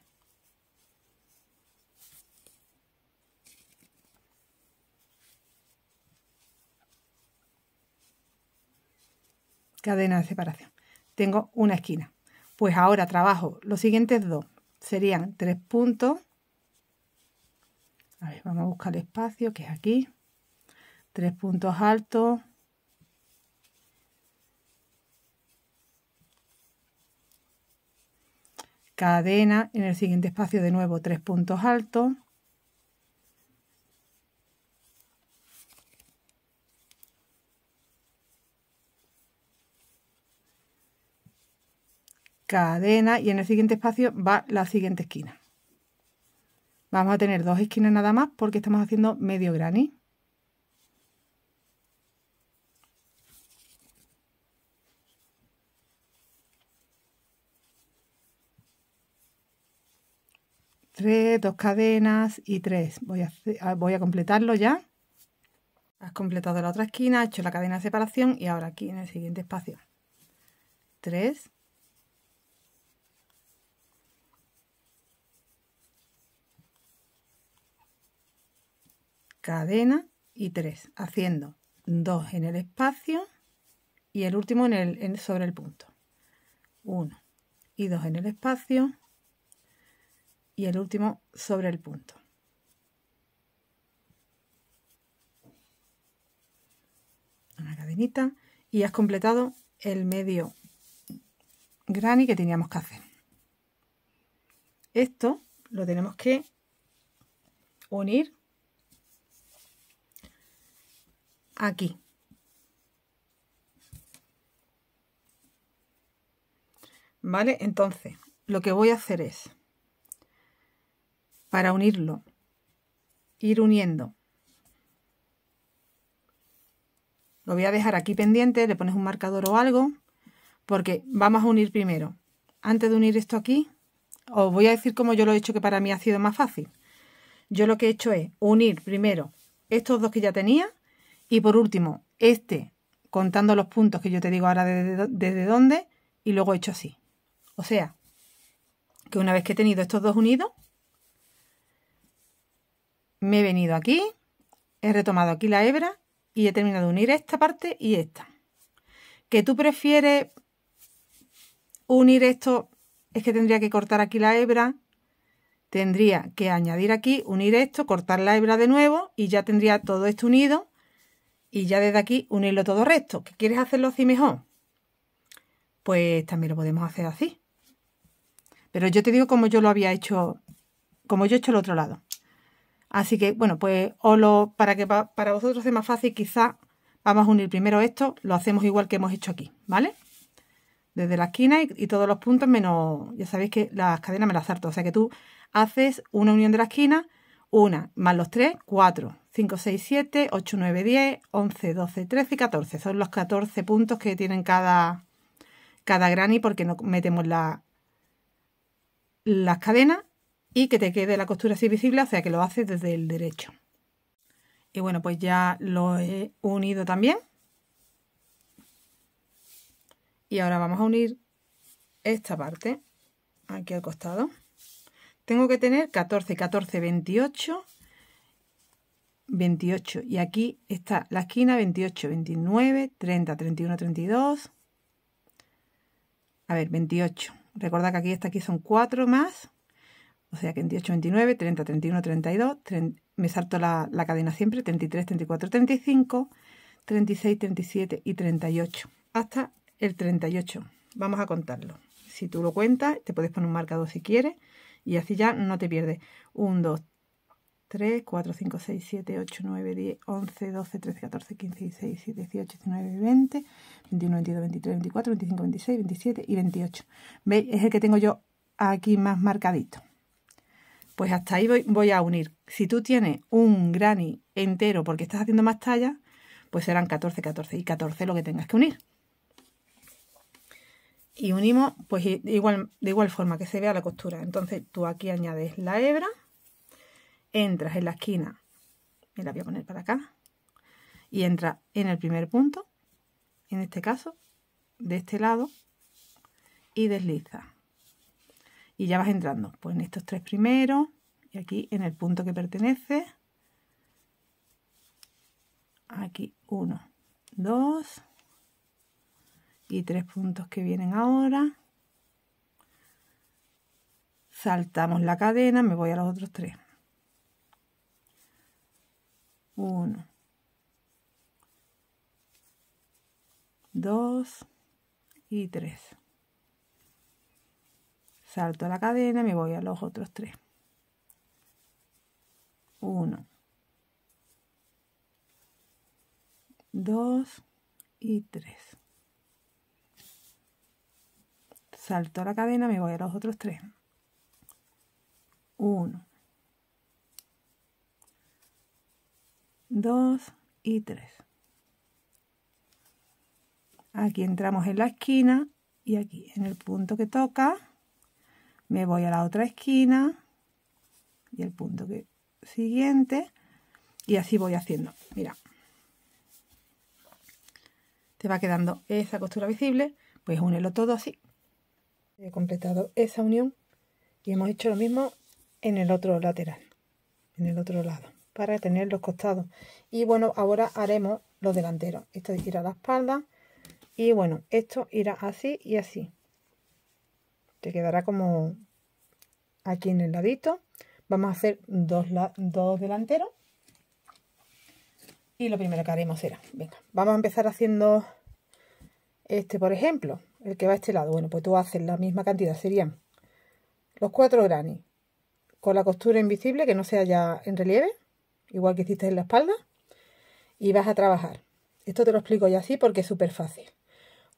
cadena de separación. Tengo una esquina. Pues ahora trabajo los siguientes dos. Serían tres puntos. A ver, vamos a buscar el espacio que es aquí. Tres puntos altos. Cadena en el siguiente espacio de nuevo tres puntos altos. cadena y en el siguiente espacio va la siguiente esquina. Vamos a tener dos esquinas nada más porque estamos haciendo medio granny. Tres, dos cadenas y tres. Ah, voy a, completarlo ya. Has completado la otra esquina, has hecho la cadena de separación y ahora aquí en el siguiente espacio. Tres, cadena y 3, haciendo dos en el espacio y el último en el, sobre el punto. 1 y 2 en el espacio y el último sobre el punto. Una cadenita y has completado el medio granny que teníamos que hacer. Esto lo tenemos que unir aquí. ¿Vale? Entonces, lo que voy a hacer es, para unirlo, ir uniendo. Lo voy a dejar aquí pendiente, le pones un marcador o algo, porque vamos a unir primero. Antes de unir esto aquí, os voy a decir cómo yo lo he hecho, que para mí ha sido más fácil. Yo lo que he hecho es unir primero estos dos que ya tenía y por último, este, contando los puntos que yo te digo ahora desde, dónde, y luego he hecho así. O sea, que una vez que he tenido estos dos unidos, me he venido aquí, he retomado aquí la hebra y he terminado de unir esta parte y esta. Que tú prefieres unir esto, es que tendría que cortar aquí la hebra, tendría que añadir aquí, unir esto, cortar la hebra de nuevo y ya tendría todo esto unido y ya desde aquí unirlo todo recto. ¿Qué quieres hacerlo así mejor? Pues también lo podemos hacer así. Pero yo te digo como yo lo había hecho, como yo he hecho el otro lado. Así que, bueno, pues o lo, para que para vosotros sea más fácil, quizá vamos a unir primero esto, lo hacemos igual que hemos hecho aquí, ¿vale? Desde la esquina y, todos los puntos menos, ya sabéis que las cadenas me las salto, o sea que tú haces una unión de la esquina, una, más los tres, cuatro, 5, 6, 7, 8, 9, 10, 11, 12, 13 y 14. Son los 14 puntos que tienen cada, cada granny porque no metemos la, las cadenas y que te quede la costura así visible, o sea que lo haces desde el derecho. Y bueno, pues ya lo he unido también. Y ahora vamos a unir esta parte aquí al costado. Tengo que tener 14, 14, 28, 28 y aquí está la esquina 28, 29, 30, 31, 32. A ver, 28. Recordad que aquí está aquí son 4 más. O sea que 28, 29, 30, 31, 32. me salto la, cadena siempre. 33, 34, 35, 36, 37 y 38. Hasta el 38. Vamos a contarlo. Si tú lo cuentas, te puedes poner un marcador si quieres. Y así ya no te pierdes. 1, 2, 3, 4, 5, 6, 7, 8, 9, 10, 11, 12, 13, 14, 15, 16, 17, 18, 19, 20, 21, 22, 23, 24, 25, 26, 27 y 28. ¿Veis? Es el que tengo yo aquí más marcadito. Pues hasta ahí voy, a unir. Si tú tienes un granny entero porque estás haciendo más tallas, pues serán 14, 14 y 14 lo que tengas que unir. Y unimos pues igual, de igual forma que se vea la costura. Entonces tú aquí añades la hebra entras en la esquina, me la voy a poner para acá, y entras en el primer punto, en este caso, de este lado, y desliza Y ya vas entrando, pues en estos tres primeros, y aquí en el punto que pertenece, aquí uno, dos, y tres puntos que vienen ahora, saltamos la cadena, me voy a los otros tres. 1, 2 y 3. Salto la cadena y me voy a los otros 3 1, 2 y 3. Salto la cadena, me voy a los otros tres. 1, 2 y 3. Aquí entramos en la esquina y aquí en el punto que toca me voy a la otra esquina y el punto que, siguiente y así voy haciendo. Mira, te va quedando esa costura visible, pues únelo todo así. He completado esa unión y hemos hecho lo mismo en el otro lateral, en el otro lado para tener los costados y bueno ahora haremos los delanteros esto irá a la espalda y bueno esto irá así y así te quedará como aquí en el ladito vamos a hacer dos, dos delanteros y lo primero que haremos será venga vamos a empezar haciendo este por ejemplo el que va a este lado bueno pues tú haces la misma cantidad serían los cuatro granis con la costura invisible que no sea ya en relieve igual que hiciste en la espalda, y vas a trabajar. Esto te lo explico ya así porque es súper fácil.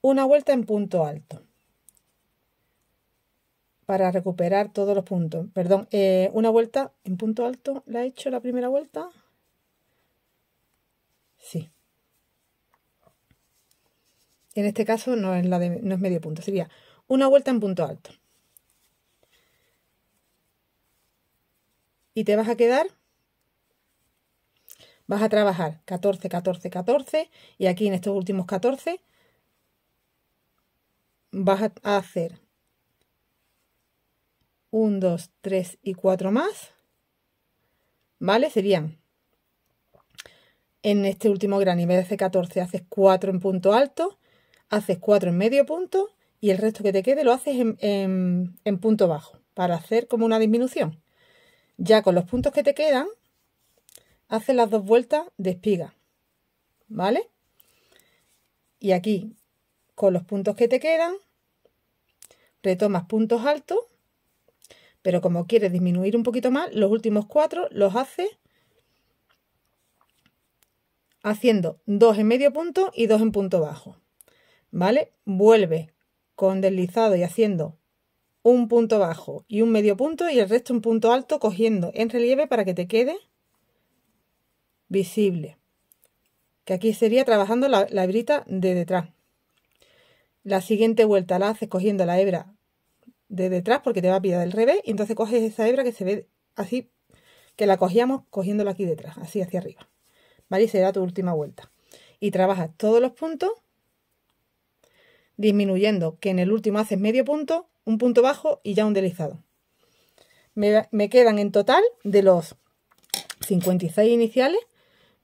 Una vuelta en punto alto para recuperar todos los puntos. Perdón, eh, una vuelta en punto alto, ¿la he hecho la primera vuelta? Sí. En este caso no es, la no es medio punto, sería una vuelta en punto alto. Y te vas a quedar Vas a trabajar 14, 14, 14 y aquí en estos últimos 14 vas a hacer 1, 2, 3 y 4 más. ¿Vale? Serían en este último gran nivel de 14 haces 4 en punto alto, haces 4 en medio punto y el resto que te quede lo haces en punto bajo para hacer como una disminución. Ya con los puntos que te quedan hace las dos vueltas de espiga, ¿vale? Y aquí, con los puntos que te quedan, retomas puntos altos, pero como quieres disminuir un poquito más, los últimos cuatro los haces haciendo dos en medio punto y dos en punto bajo, ¿vale? Vuelve con deslizado y haciendo un punto bajo y un medio punto y el resto un punto alto cogiendo en relieve para que te quede visible. Que aquí sería trabajando la, hebrita de detrás. La siguiente vuelta la haces cogiendo la hebra de detrás porque te va a pillar del revés y entonces coges esa hebra que se ve así, que la cogíamos cogiéndola aquí detrás, así hacia arriba. ¿Vale? Y será tu última vuelta. Y trabajas todos los puntos disminuyendo, que en el último haces medio punto, un punto bajo y ya un delizado Me, me quedan en total de los 56 iniciales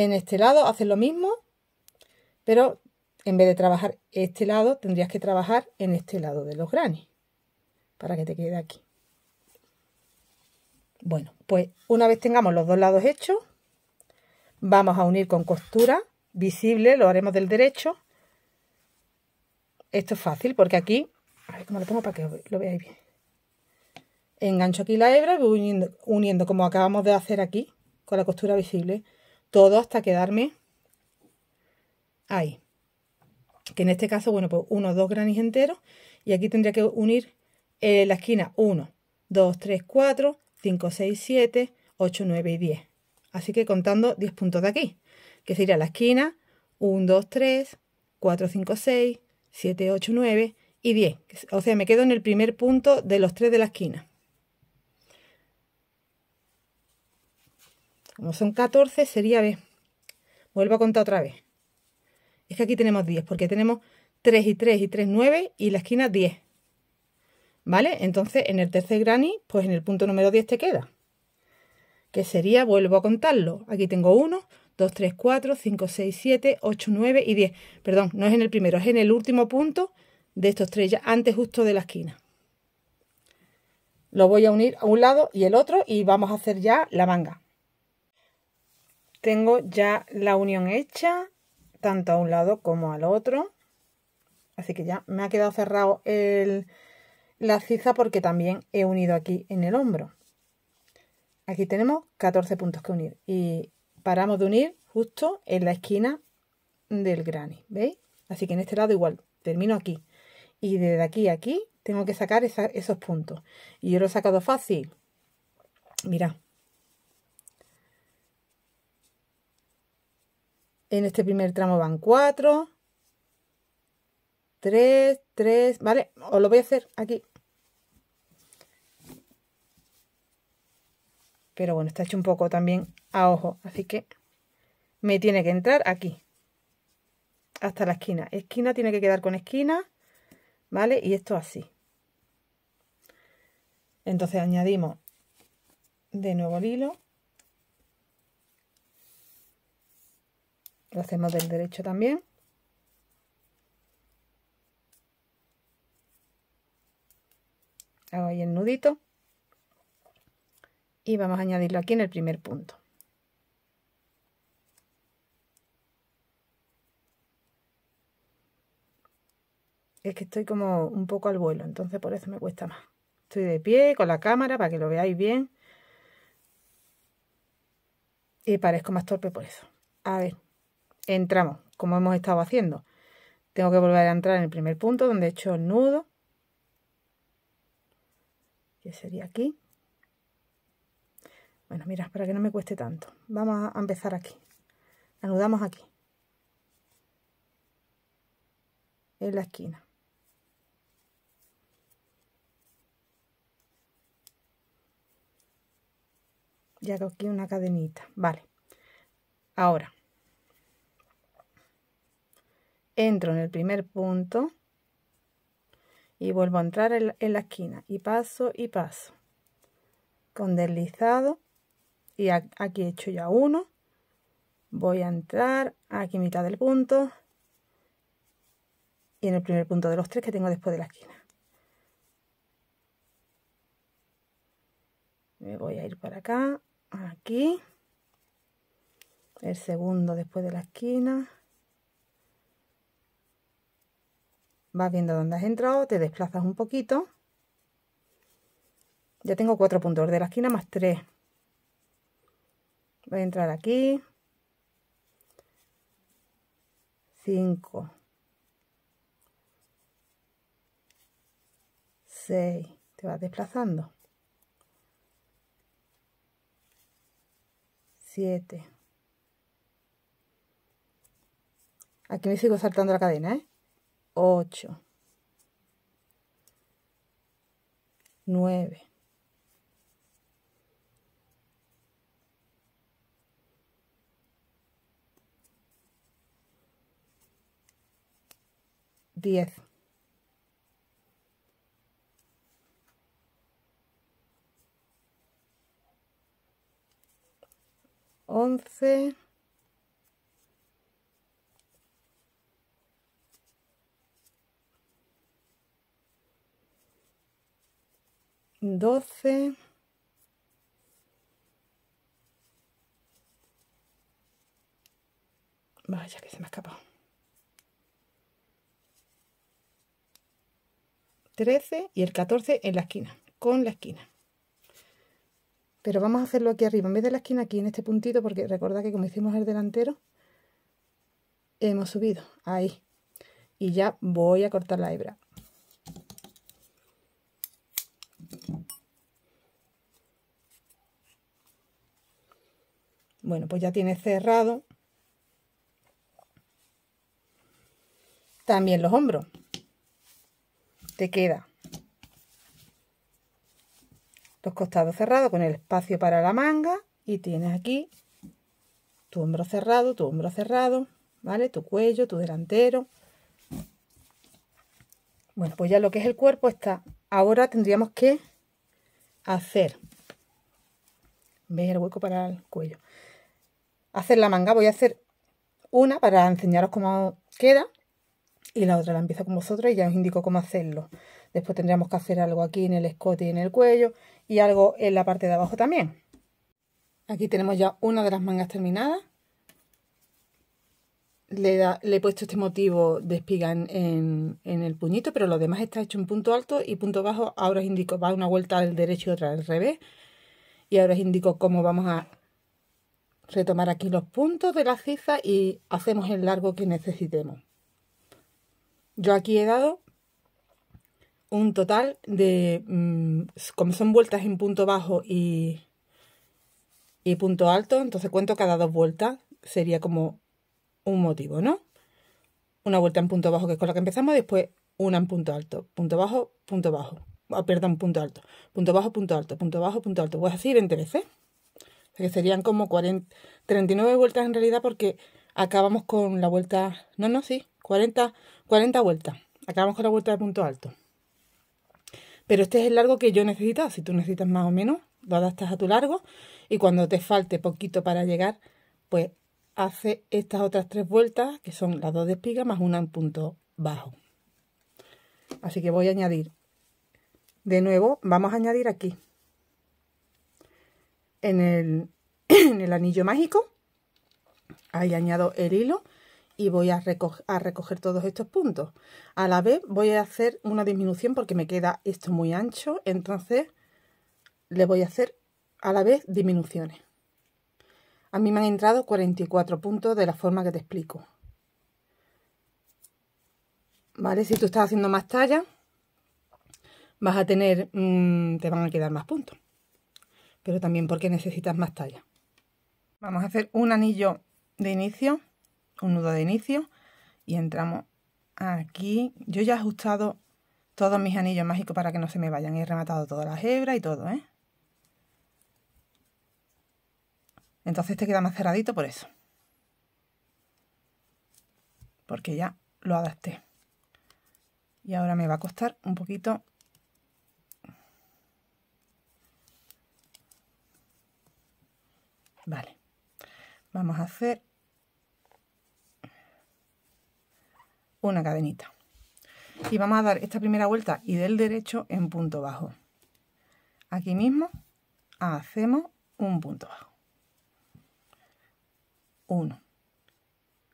En este lado haces lo mismo, pero en vez de trabajar este lado, tendrías que trabajar en este lado de los granes para que te quede aquí. Bueno, pues una vez tengamos los dos lados hechos, vamos a unir con costura visible, lo haremos del derecho. Esto es fácil porque aquí, a ver cómo lo pongo para que lo veáis bien. Engancho aquí la hebra y voy uniendo como acabamos de hacer aquí con la costura visible todo hasta quedarme ahí. Que en este caso, bueno, pues uno, dos granis enteros y aquí tendría que unir eh, la esquina 1, 2, 3, 4, 5, 6, 7, 8, 9 y 10. Así que contando 10 puntos de aquí, que sería la esquina 1, 2, 3, 4, 5, 6, 7, 8, 9 y 10. O sea, me quedo en el primer punto de los tres de la esquina. Como son 14, sería, B. vuelvo a contar otra vez. Es que aquí tenemos 10, porque tenemos 3 y 3 y 3, 9 y la esquina 10. ¿Vale? Entonces, en el tercer granny, pues en el punto número 10 te queda. Que sería, vuelvo a contarlo. Aquí tengo 1, 2, 3, 4, 5, 6, 7, 8, 9 y 10. Perdón, no es en el primero, es en el último punto de estos tres, ya antes justo de la esquina. Lo voy a unir a un lado y el otro y vamos a hacer ya la manga. Tengo ya la unión hecha, tanto a un lado como al otro. Así que ya me ha quedado cerrado la ciza porque también he unido aquí en el hombro. Aquí tenemos 14 puntos que unir y paramos de unir justo en la esquina del granny, ¿veis? Así que en este lado igual, termino aquí. Y desde aquí a aquí tengo que sacar esos puntos. Y yo lo he sacado fácil. Mira. En este primer tramo van 4, 3, 3, ¿vale? Os lo voy a hacer aquí. Pero bueno, está hecho un poco también a ojo, así que me tiene que entrar aquí. Hasta la esquina. Esquina tiene que quedar con esquina, ¿vale? Y esto así. Entonces añadimos de nuevo el hilo. lo hacemos del derecho también hago ahí el nudito y vamos a añadirlo aquí en el primer punto es que estoy como un poco al vuelo entonces por eso me cuesta más estoy de pie con la cámara para que lo veáis bien y parezco más torpe por eso a ver entramos, como hemos estado haciendo. Tengo que volver a entrar en el primer punto donde he hecho el nudo, que sería aquí. Bueno, mira, para que no me cueste tanto, vamos a empezar aquí. Anudamos aquí, en la esquina. ya hago aquí una cadenita, vale. Ahora, entro en el primer punto y vuelvo a entrar en la, esquina y paso y paso con deslizado y aquí he hecho ya uno voy a entrar aquí mitad del punto y en el primer punto de los tres que tengo después de la esquina me voy a ir para acá aquí el segundo después de la esquina vas viendo dónde has entrado, te desplazas un poquito. Ya tengo cuatro puntos de la esquina más tres. Voy a entrar aquí. Cinco. Seis. Te vas desplazando. Siete. Aquí me sigo saltando la cadena, ¿eh? 8, 9, 10. 11 12 vaya que se me ha escapado 13 y el 14 en la esquina con la esquina pero vamos a hacerlo aquí arriba en vez de la esquina aquí en este puntito porque recuerda que como hicimos el delantero hemos subido ahí y ya voy a cortar la hebra Bueno, pues ya tienes cerrado también los hombros. Te queda los costados cerrados con el espacio para la manga y tienes aquí tu hombro cerrado, tu hombro cerrado, ¿vale? Tu cuello, tu delantero. Bueno, pues ya lo que es el cuerpo está. Ahora tendríamos que hacer, ¿veis el hueco para el cuello? hacer la manga. Voy a hacer una para enseñaros cómo queda y la otra la empiezo con vosotros y ya os indico cómo hacerlo. Después tendríamos que hacer algo aquí en el escote y en el cuello y algo en la parte de abajo también. Aquí tenemos ya una de las mangas terminadas. Le, he puesto este motivo de espiga en, en, el puñito, pero lo demás está hecho en punto alto y punto bajo. Ahora os indico, va una vuelta al derecho y otra al revés. Y ahora os indico cómo vamos a retomar aquí los puntos de la ciza y hacemos el largo que necesitemos. Yo aquí he dado un total de, mm, como son vueltas en punto bajo y, y punto alto, entonces cuento cada dos vueltas, sería como un motivo, ¿no? Una vuelta en punto bajo que es con la que empezamos, después una en punto alto, punto bajo, punto bajo, ah, perdón, punto alto, punto bajo, punto alto, punto bajo, punto alto, pues así 20 veces que serían como 39 vueltas en realidad porque acabamos con la vuelta, no, no, sí, 40, 40 vueltas, acabamos con la vuelta de punto alto. Pero este es el largo que yo necesito, si tú necesitas más o menos, lo adaptas a tu largo y cuando te falte poquito para llegar, pues hace estas otras tres vueltas, que son las dos de espiga más una en punto bajo. Así que voy a añadir, de nuevo, vamos a añadir aquí en el, anillo mágico. Ahí añado el hilo y voy a, recoger todos estos puntos. A la vez voy a hacer una disminución porque me queda esto muy ancho, entonces le voy a hacer a la vez disminuciones. A mí me han entrado 44 puntos de la forma que te explico. ¿Vale? Si tú estás haciendo más talla, vas a tener, mm, te van a quedar más puntos pero también porque necesitas más talla. Vamos a hacer un anillo de inicio, un nudo de inicio y entramos aquí. Yo ya he ajustado todos mis anillos mágicos para que no se me vayan. He rematado todas las hebras y todo, ¿eh? Entonces te queda más cerradito por eso. Porque ya lo adapté. Y ahora me va a costar un poquito Vale. Vamos a hacer una cadenita. Y vamos a dar esta primera vuelta y del derecho en punto bajo. Aquí mismo hacemos un punto bajo. Uno.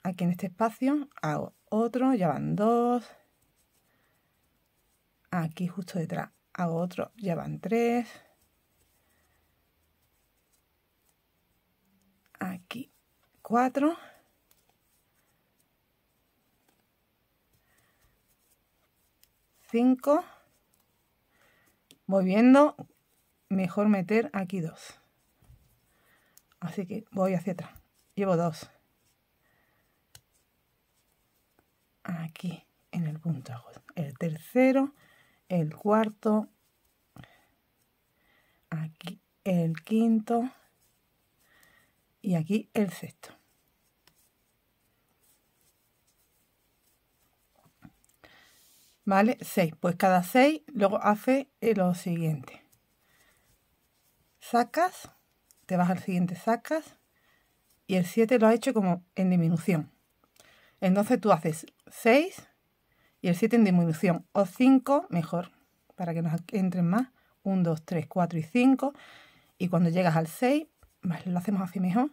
Aquí en este espacio hago otro, ya van dos. Aquí justo detrás hago otro, ya van tres. aquí cuatro cinco voy viendo mejor meter aquí dos así que voy hacia atrás llevo dos aquí en el punto el tercero el cuarto aquí el quinto y aquí el sexto. ¿Vale? 6. Pues cada 6 luego hace eh, lo siguiente. Sacas, te vas al siguiente, sacas, y el 7 lo ha hecho como en disminución. Entonces tú haces 6 y el 7 en disminución, o 5 mejor, para que nos entren más. 1, 2, 3, 4 y 5. Y cuando llegas al 6, Vale, lo hacemos así mejor.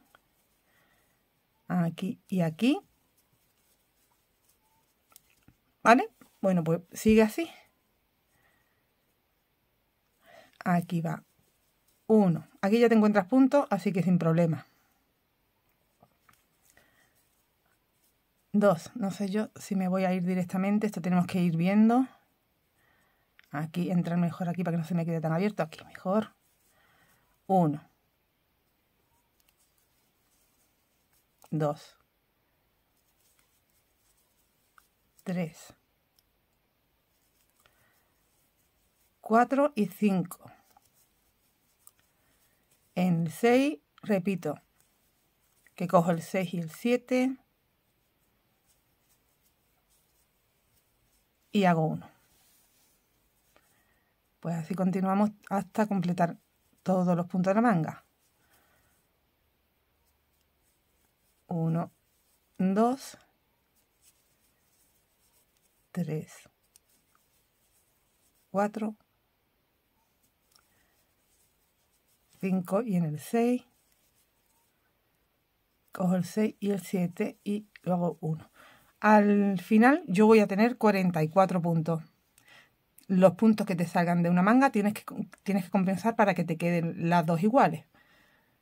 Aquí y aquí. ¿Vale? Bueno, pues sigue así. Aquí va. Uno. Aquí ya te encuentras puntos, así que sin problema. Dos. No sé yo si me voy a ir directamente. Esto tenemos que ir viendo. Aquí, entrar mejor aquí para que no se me quede tan abierto. Aquí mejor. Uno. 2, 3, 4 y 5. En 6, repito, que cojo el 6 y el 7 y hago 1. Pues así continuamos hasta completar todos los puntos de la manga. 1, 2, 3, 4, 5 y en el 6 cojo el 6 y el 7 y luego hago 1. Al final yo voy a tener 44 puntos. Los puntos que te salgan de una manga tienes que, tienes que compensar para que te queden las dos iguales.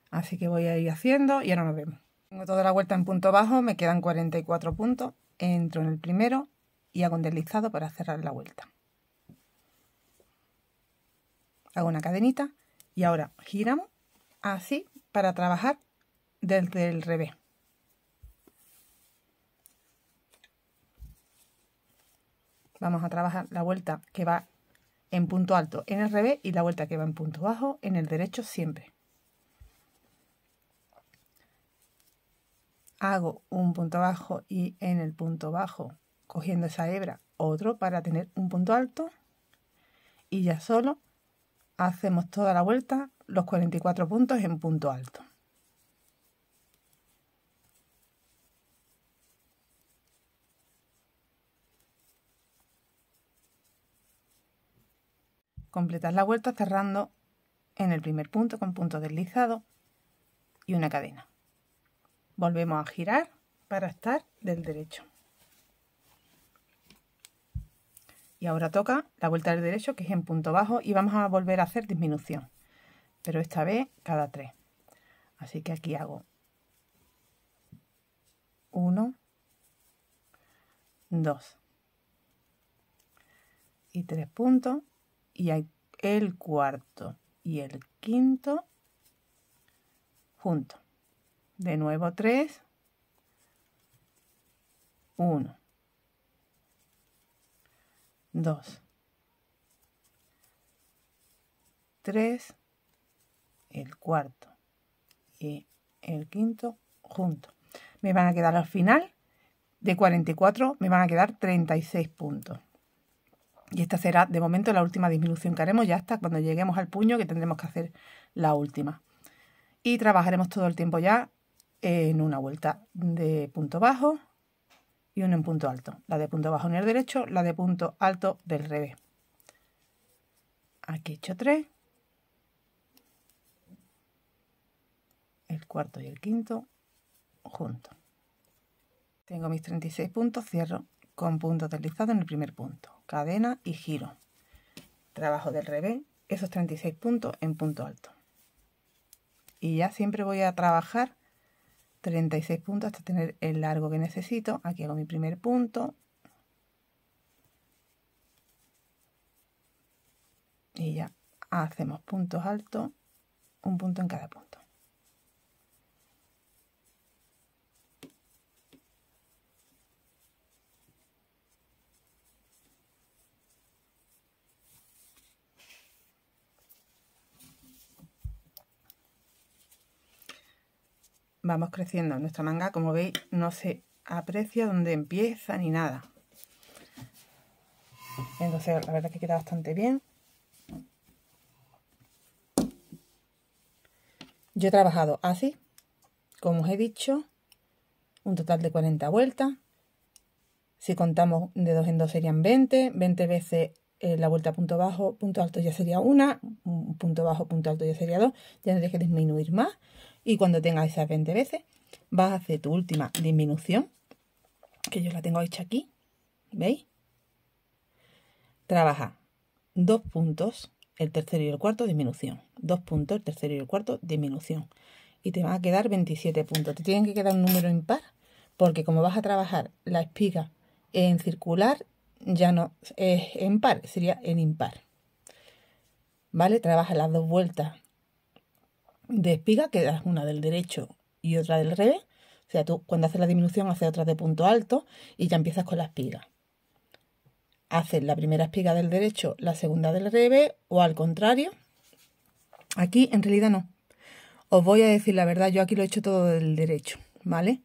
Así que voy a ir haciendo y ahora nos vemos. Tengo toda la vuelta en punto bajo, me quedan 44 puntos, entro en el primero y hago un deslizado para cerrar la vuelta. Hago una cadenita y ahora giramos así para trabajar desde el revés. Vamos a trabajar la vuelta que va en punto alto en el revés y la vuelta que va en punto bajo en el derecho siempre. hago un punto bajo y en el punto bajo, cogiendo esa hebra, otro para tener un punto alto y ya solo hacemos toda la vuelta los 44 puntos en punto alto. Completar la vuelta cerrando en el primer punto con punto deslizado y una cadena volvemos a girar para estar del derecho y ahora toca la vuelta del derecho que es en punto bajo y vamos a volver a hacer disminución pero esta vez cada tres así que aquí hago 1 2 y tres puntos y hay el cuarto y el quinto juntos de nuevo 3, 1, 2, 3, el cuarto y el quinto juntos. Me van a quedar al final de 44, me van a quedar 36 puntos. Y esta será de momento la última disminución que haremos, ya hasta cuando lleguemos al puño que tendremos que hacer la última. Y trabajaremos todo el tiempo ya en una vuelta de punto bajo y uno en punto alto. La de punto bajo en el derecho, la de punto alto del revés. Aquí he hecho 3. El cuarto y el quinto juntos. Tengo mis 36 puntos, cierro con punto deslizado en el primer punto. Cadena y giro. Trabajo del revés esos 36 puntos en punto alto. Y ya siempre voy a trabajar 36 puntos hasta tener el largo que necesito. Aquí hago mi primer punto. Y ya hacemos puntos altos, un punto en cada punto. vamos creciendo nuestra manga como veis no se aprecia dónde empieza ni nada entonces la verdad es que queda bastante bien yo he trabajado así como os he dicho un total de 40 vueltas si contamos de dos en dos serían 20 20 veces eh, la vuelta punto bajo, punto alto ya sería una, punto bajo, punto alto ya sería dos, ya tendréis que disminuir más. Y cuando tengas esas 20 veces, vas a hacer tu última disminución, que yo la tengo hecha aquí, ¿veis? Trabaja dos puntos, el tercero y el cuarto, disminución. Dos puntos, el tercero y el cuarto, disminución. Y te van a quedar 27 puntos. Te tienen que quedar un número impar, porque como vas a trabajar la espiga en circular, ya no es en par, sería en impar. ¿Vale? Trabaja las dos vueltas de espiga, que das una del derecho y otra del revés. O sea, tú cuando haces la disminución haces otra de punto alto y ya empiezas con la espiga. Haces la primera espiga del derecho, la segunda del revés o al contrario. Aquí en realidad no. Os voy a decir la verdad, yo aquí lo he hecho todo del derecho, ¿vale?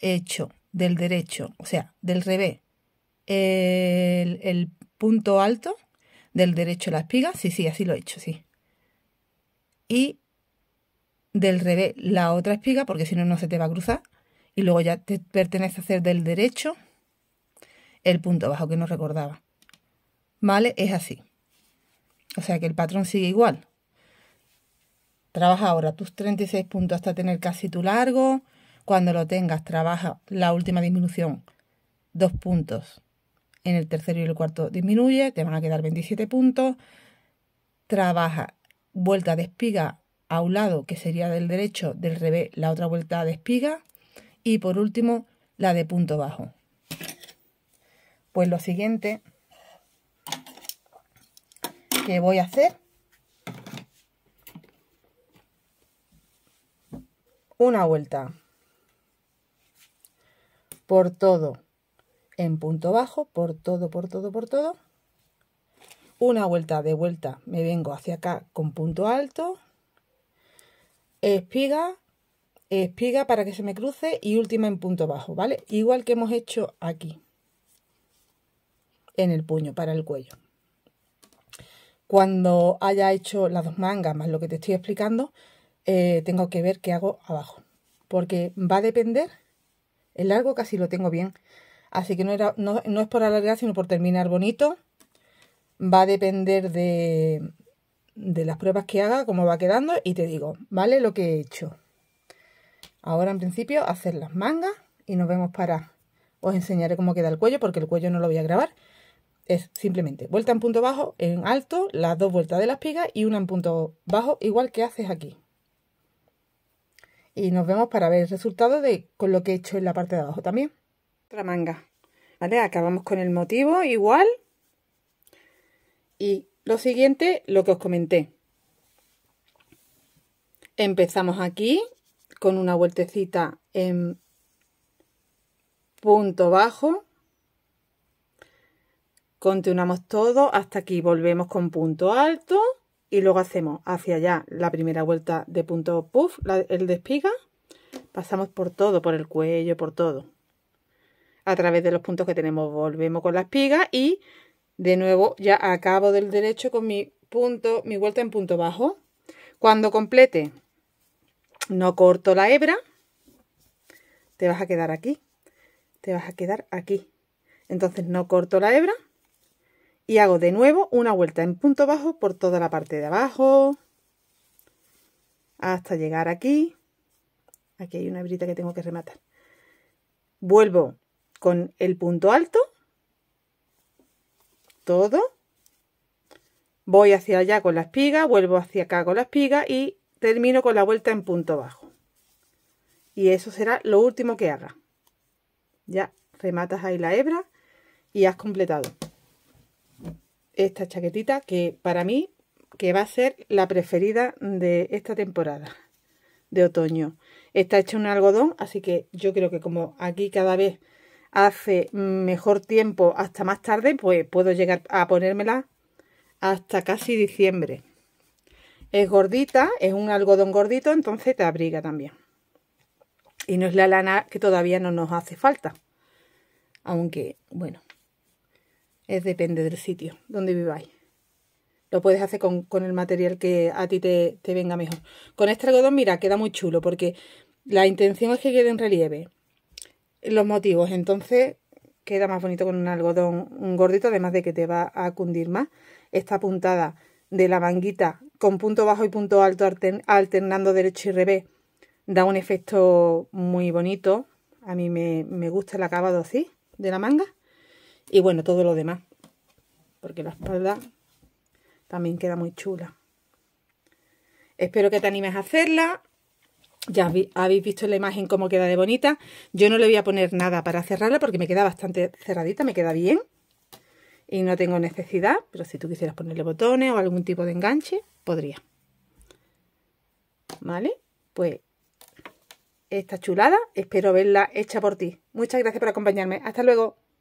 He hecho del derecho, o sea, del revés, el, punto alto, del derecho la espiga, sí, sí, así lo he hecho, sí. Y del revés la otra espiga, porque si no, no se te va a cruzar. Y luego ya te pertenece hacer del derecho el punto bajo que no recordaba. ¿Vale? Es así. O sea que el patrón sigue igual. Trabaja ahora tus 36 puntos hasta tener casi tu largo. Cuando lo tengas, trabaja la última disminución, dos puntos. En el tercero y el cuarto disminuye, te van a quedar 27 puntos. Trabaja vuelta de espiga a un lado, que sería del derecho, del revés, la otra vuelta de espiga y por último la de punto bajo. Pues lo siguiente que voy a hacer una vuelta por todo en punto bajo, por todo, por todo, por todo. Una vuelta de vuelta me vengo hacia acá con punto alto espiga, espiga para que se me cruce y última en punto bajo, ¿vale? Igual que hemos hecho aquí, en el puño, para el cuello. Cuando haya hecho las dos mangas, más lo que te estoy explicando, eh, tengo que ver qué hago abajo. Porque va a depender, el largo casi lo tengo bien, así que no, era, no es por alargar, sino por terminar bonito. Va a depender de, de las pruebas que haga cómo va quedando y te digo, ¿vale? Lo que he hecho. Ahora en principio hacer las mangas y nos vemos para... Os enseñaré cómo queda el cuello porque el cuello no lo voy a grabar. Es simplemente vuelta en punto bajo, en alto, las dos vueltas de las pigas y una en punto bajo, igual que haces aquí. Y nos vemos para ver el resultado de con lo que he hecho en la parte de abajo también. Otra manga. ¿Vale? Acabamos con el motivo igual. Y lo siguiente, lo que os comenté. Empezamos aquí con una vueltecita en punto bajo. Continuamos todo hasta aquí, volvemos con punto alto y luego hacemos hacia allá la primera vuelta de punto puff, el de espiga. Pasamos por todo, por el cuello, por todo. A través de los puntos que tenemos volvemos con la espiga y de nuevo, ya acabo del derecho con mi punto, mi vuelta en punto bajo. Cuando complete, no corto la hebra, te vas a quedar aquí, te vas a quedar aquí. Entonces no corto la hebra y hago de nuevo una vuelta en punto bajo por toda la parte de abajo hasta llegar aquí. Aquí hay una hebrita que tengo que rematar. Vuelvo con el punto alto todo. Voy hacia allá con la espiga, vuelvo hacia acá con la espiga y termino con la vuelta en punto bajo. Y eso será lo último que haga. Ya rematas ahí la hebra y has completado esta chaquetita que para mí que va a ser la preferida de esta temporada de otoño. Está hecha un algodón, así que yo creo que como aquí cada vez hace mejor tiempo hasta más tarde, pues puedo llegar a ponérmela hasta casi diciembre. Es gordita, es un algodón gordito, entonces te abriga también. Y no es la lana que todavía no nos hace falta. Aunque, bueno, es depende del sitio donde viváis. Lo puedes hacer con, el material que a ti te venga mejor. Con este algodón, mira, queda muy chulo porque la intención es que quede en relieve los motivos. Entonces queda más bonito con un algodón gordito, además de que te va a cundir más. Esta puntada de la manguita con punto bajo y punto alto alternando derecho y revés da un efecto muy bonito. A mí me, me gusta el acabado así de la manga. Y bueno, todo lo demás. Porque la espalda también queda muy chula. Espero que te animes a hacerla ya habéis visto la imagen cómo queda de bonita. Yo no le voy a poner nada para cerrarla porque me queda bastante cerradita, me queda bien. Y no tengo necesidad, pero si tú quisieras ponerle botones o algún tipo de enganche, podría. ¿Vale? Pues esta chulada espero verla hecha por ti. Muchas gracias por acompañarme. Hasta luego.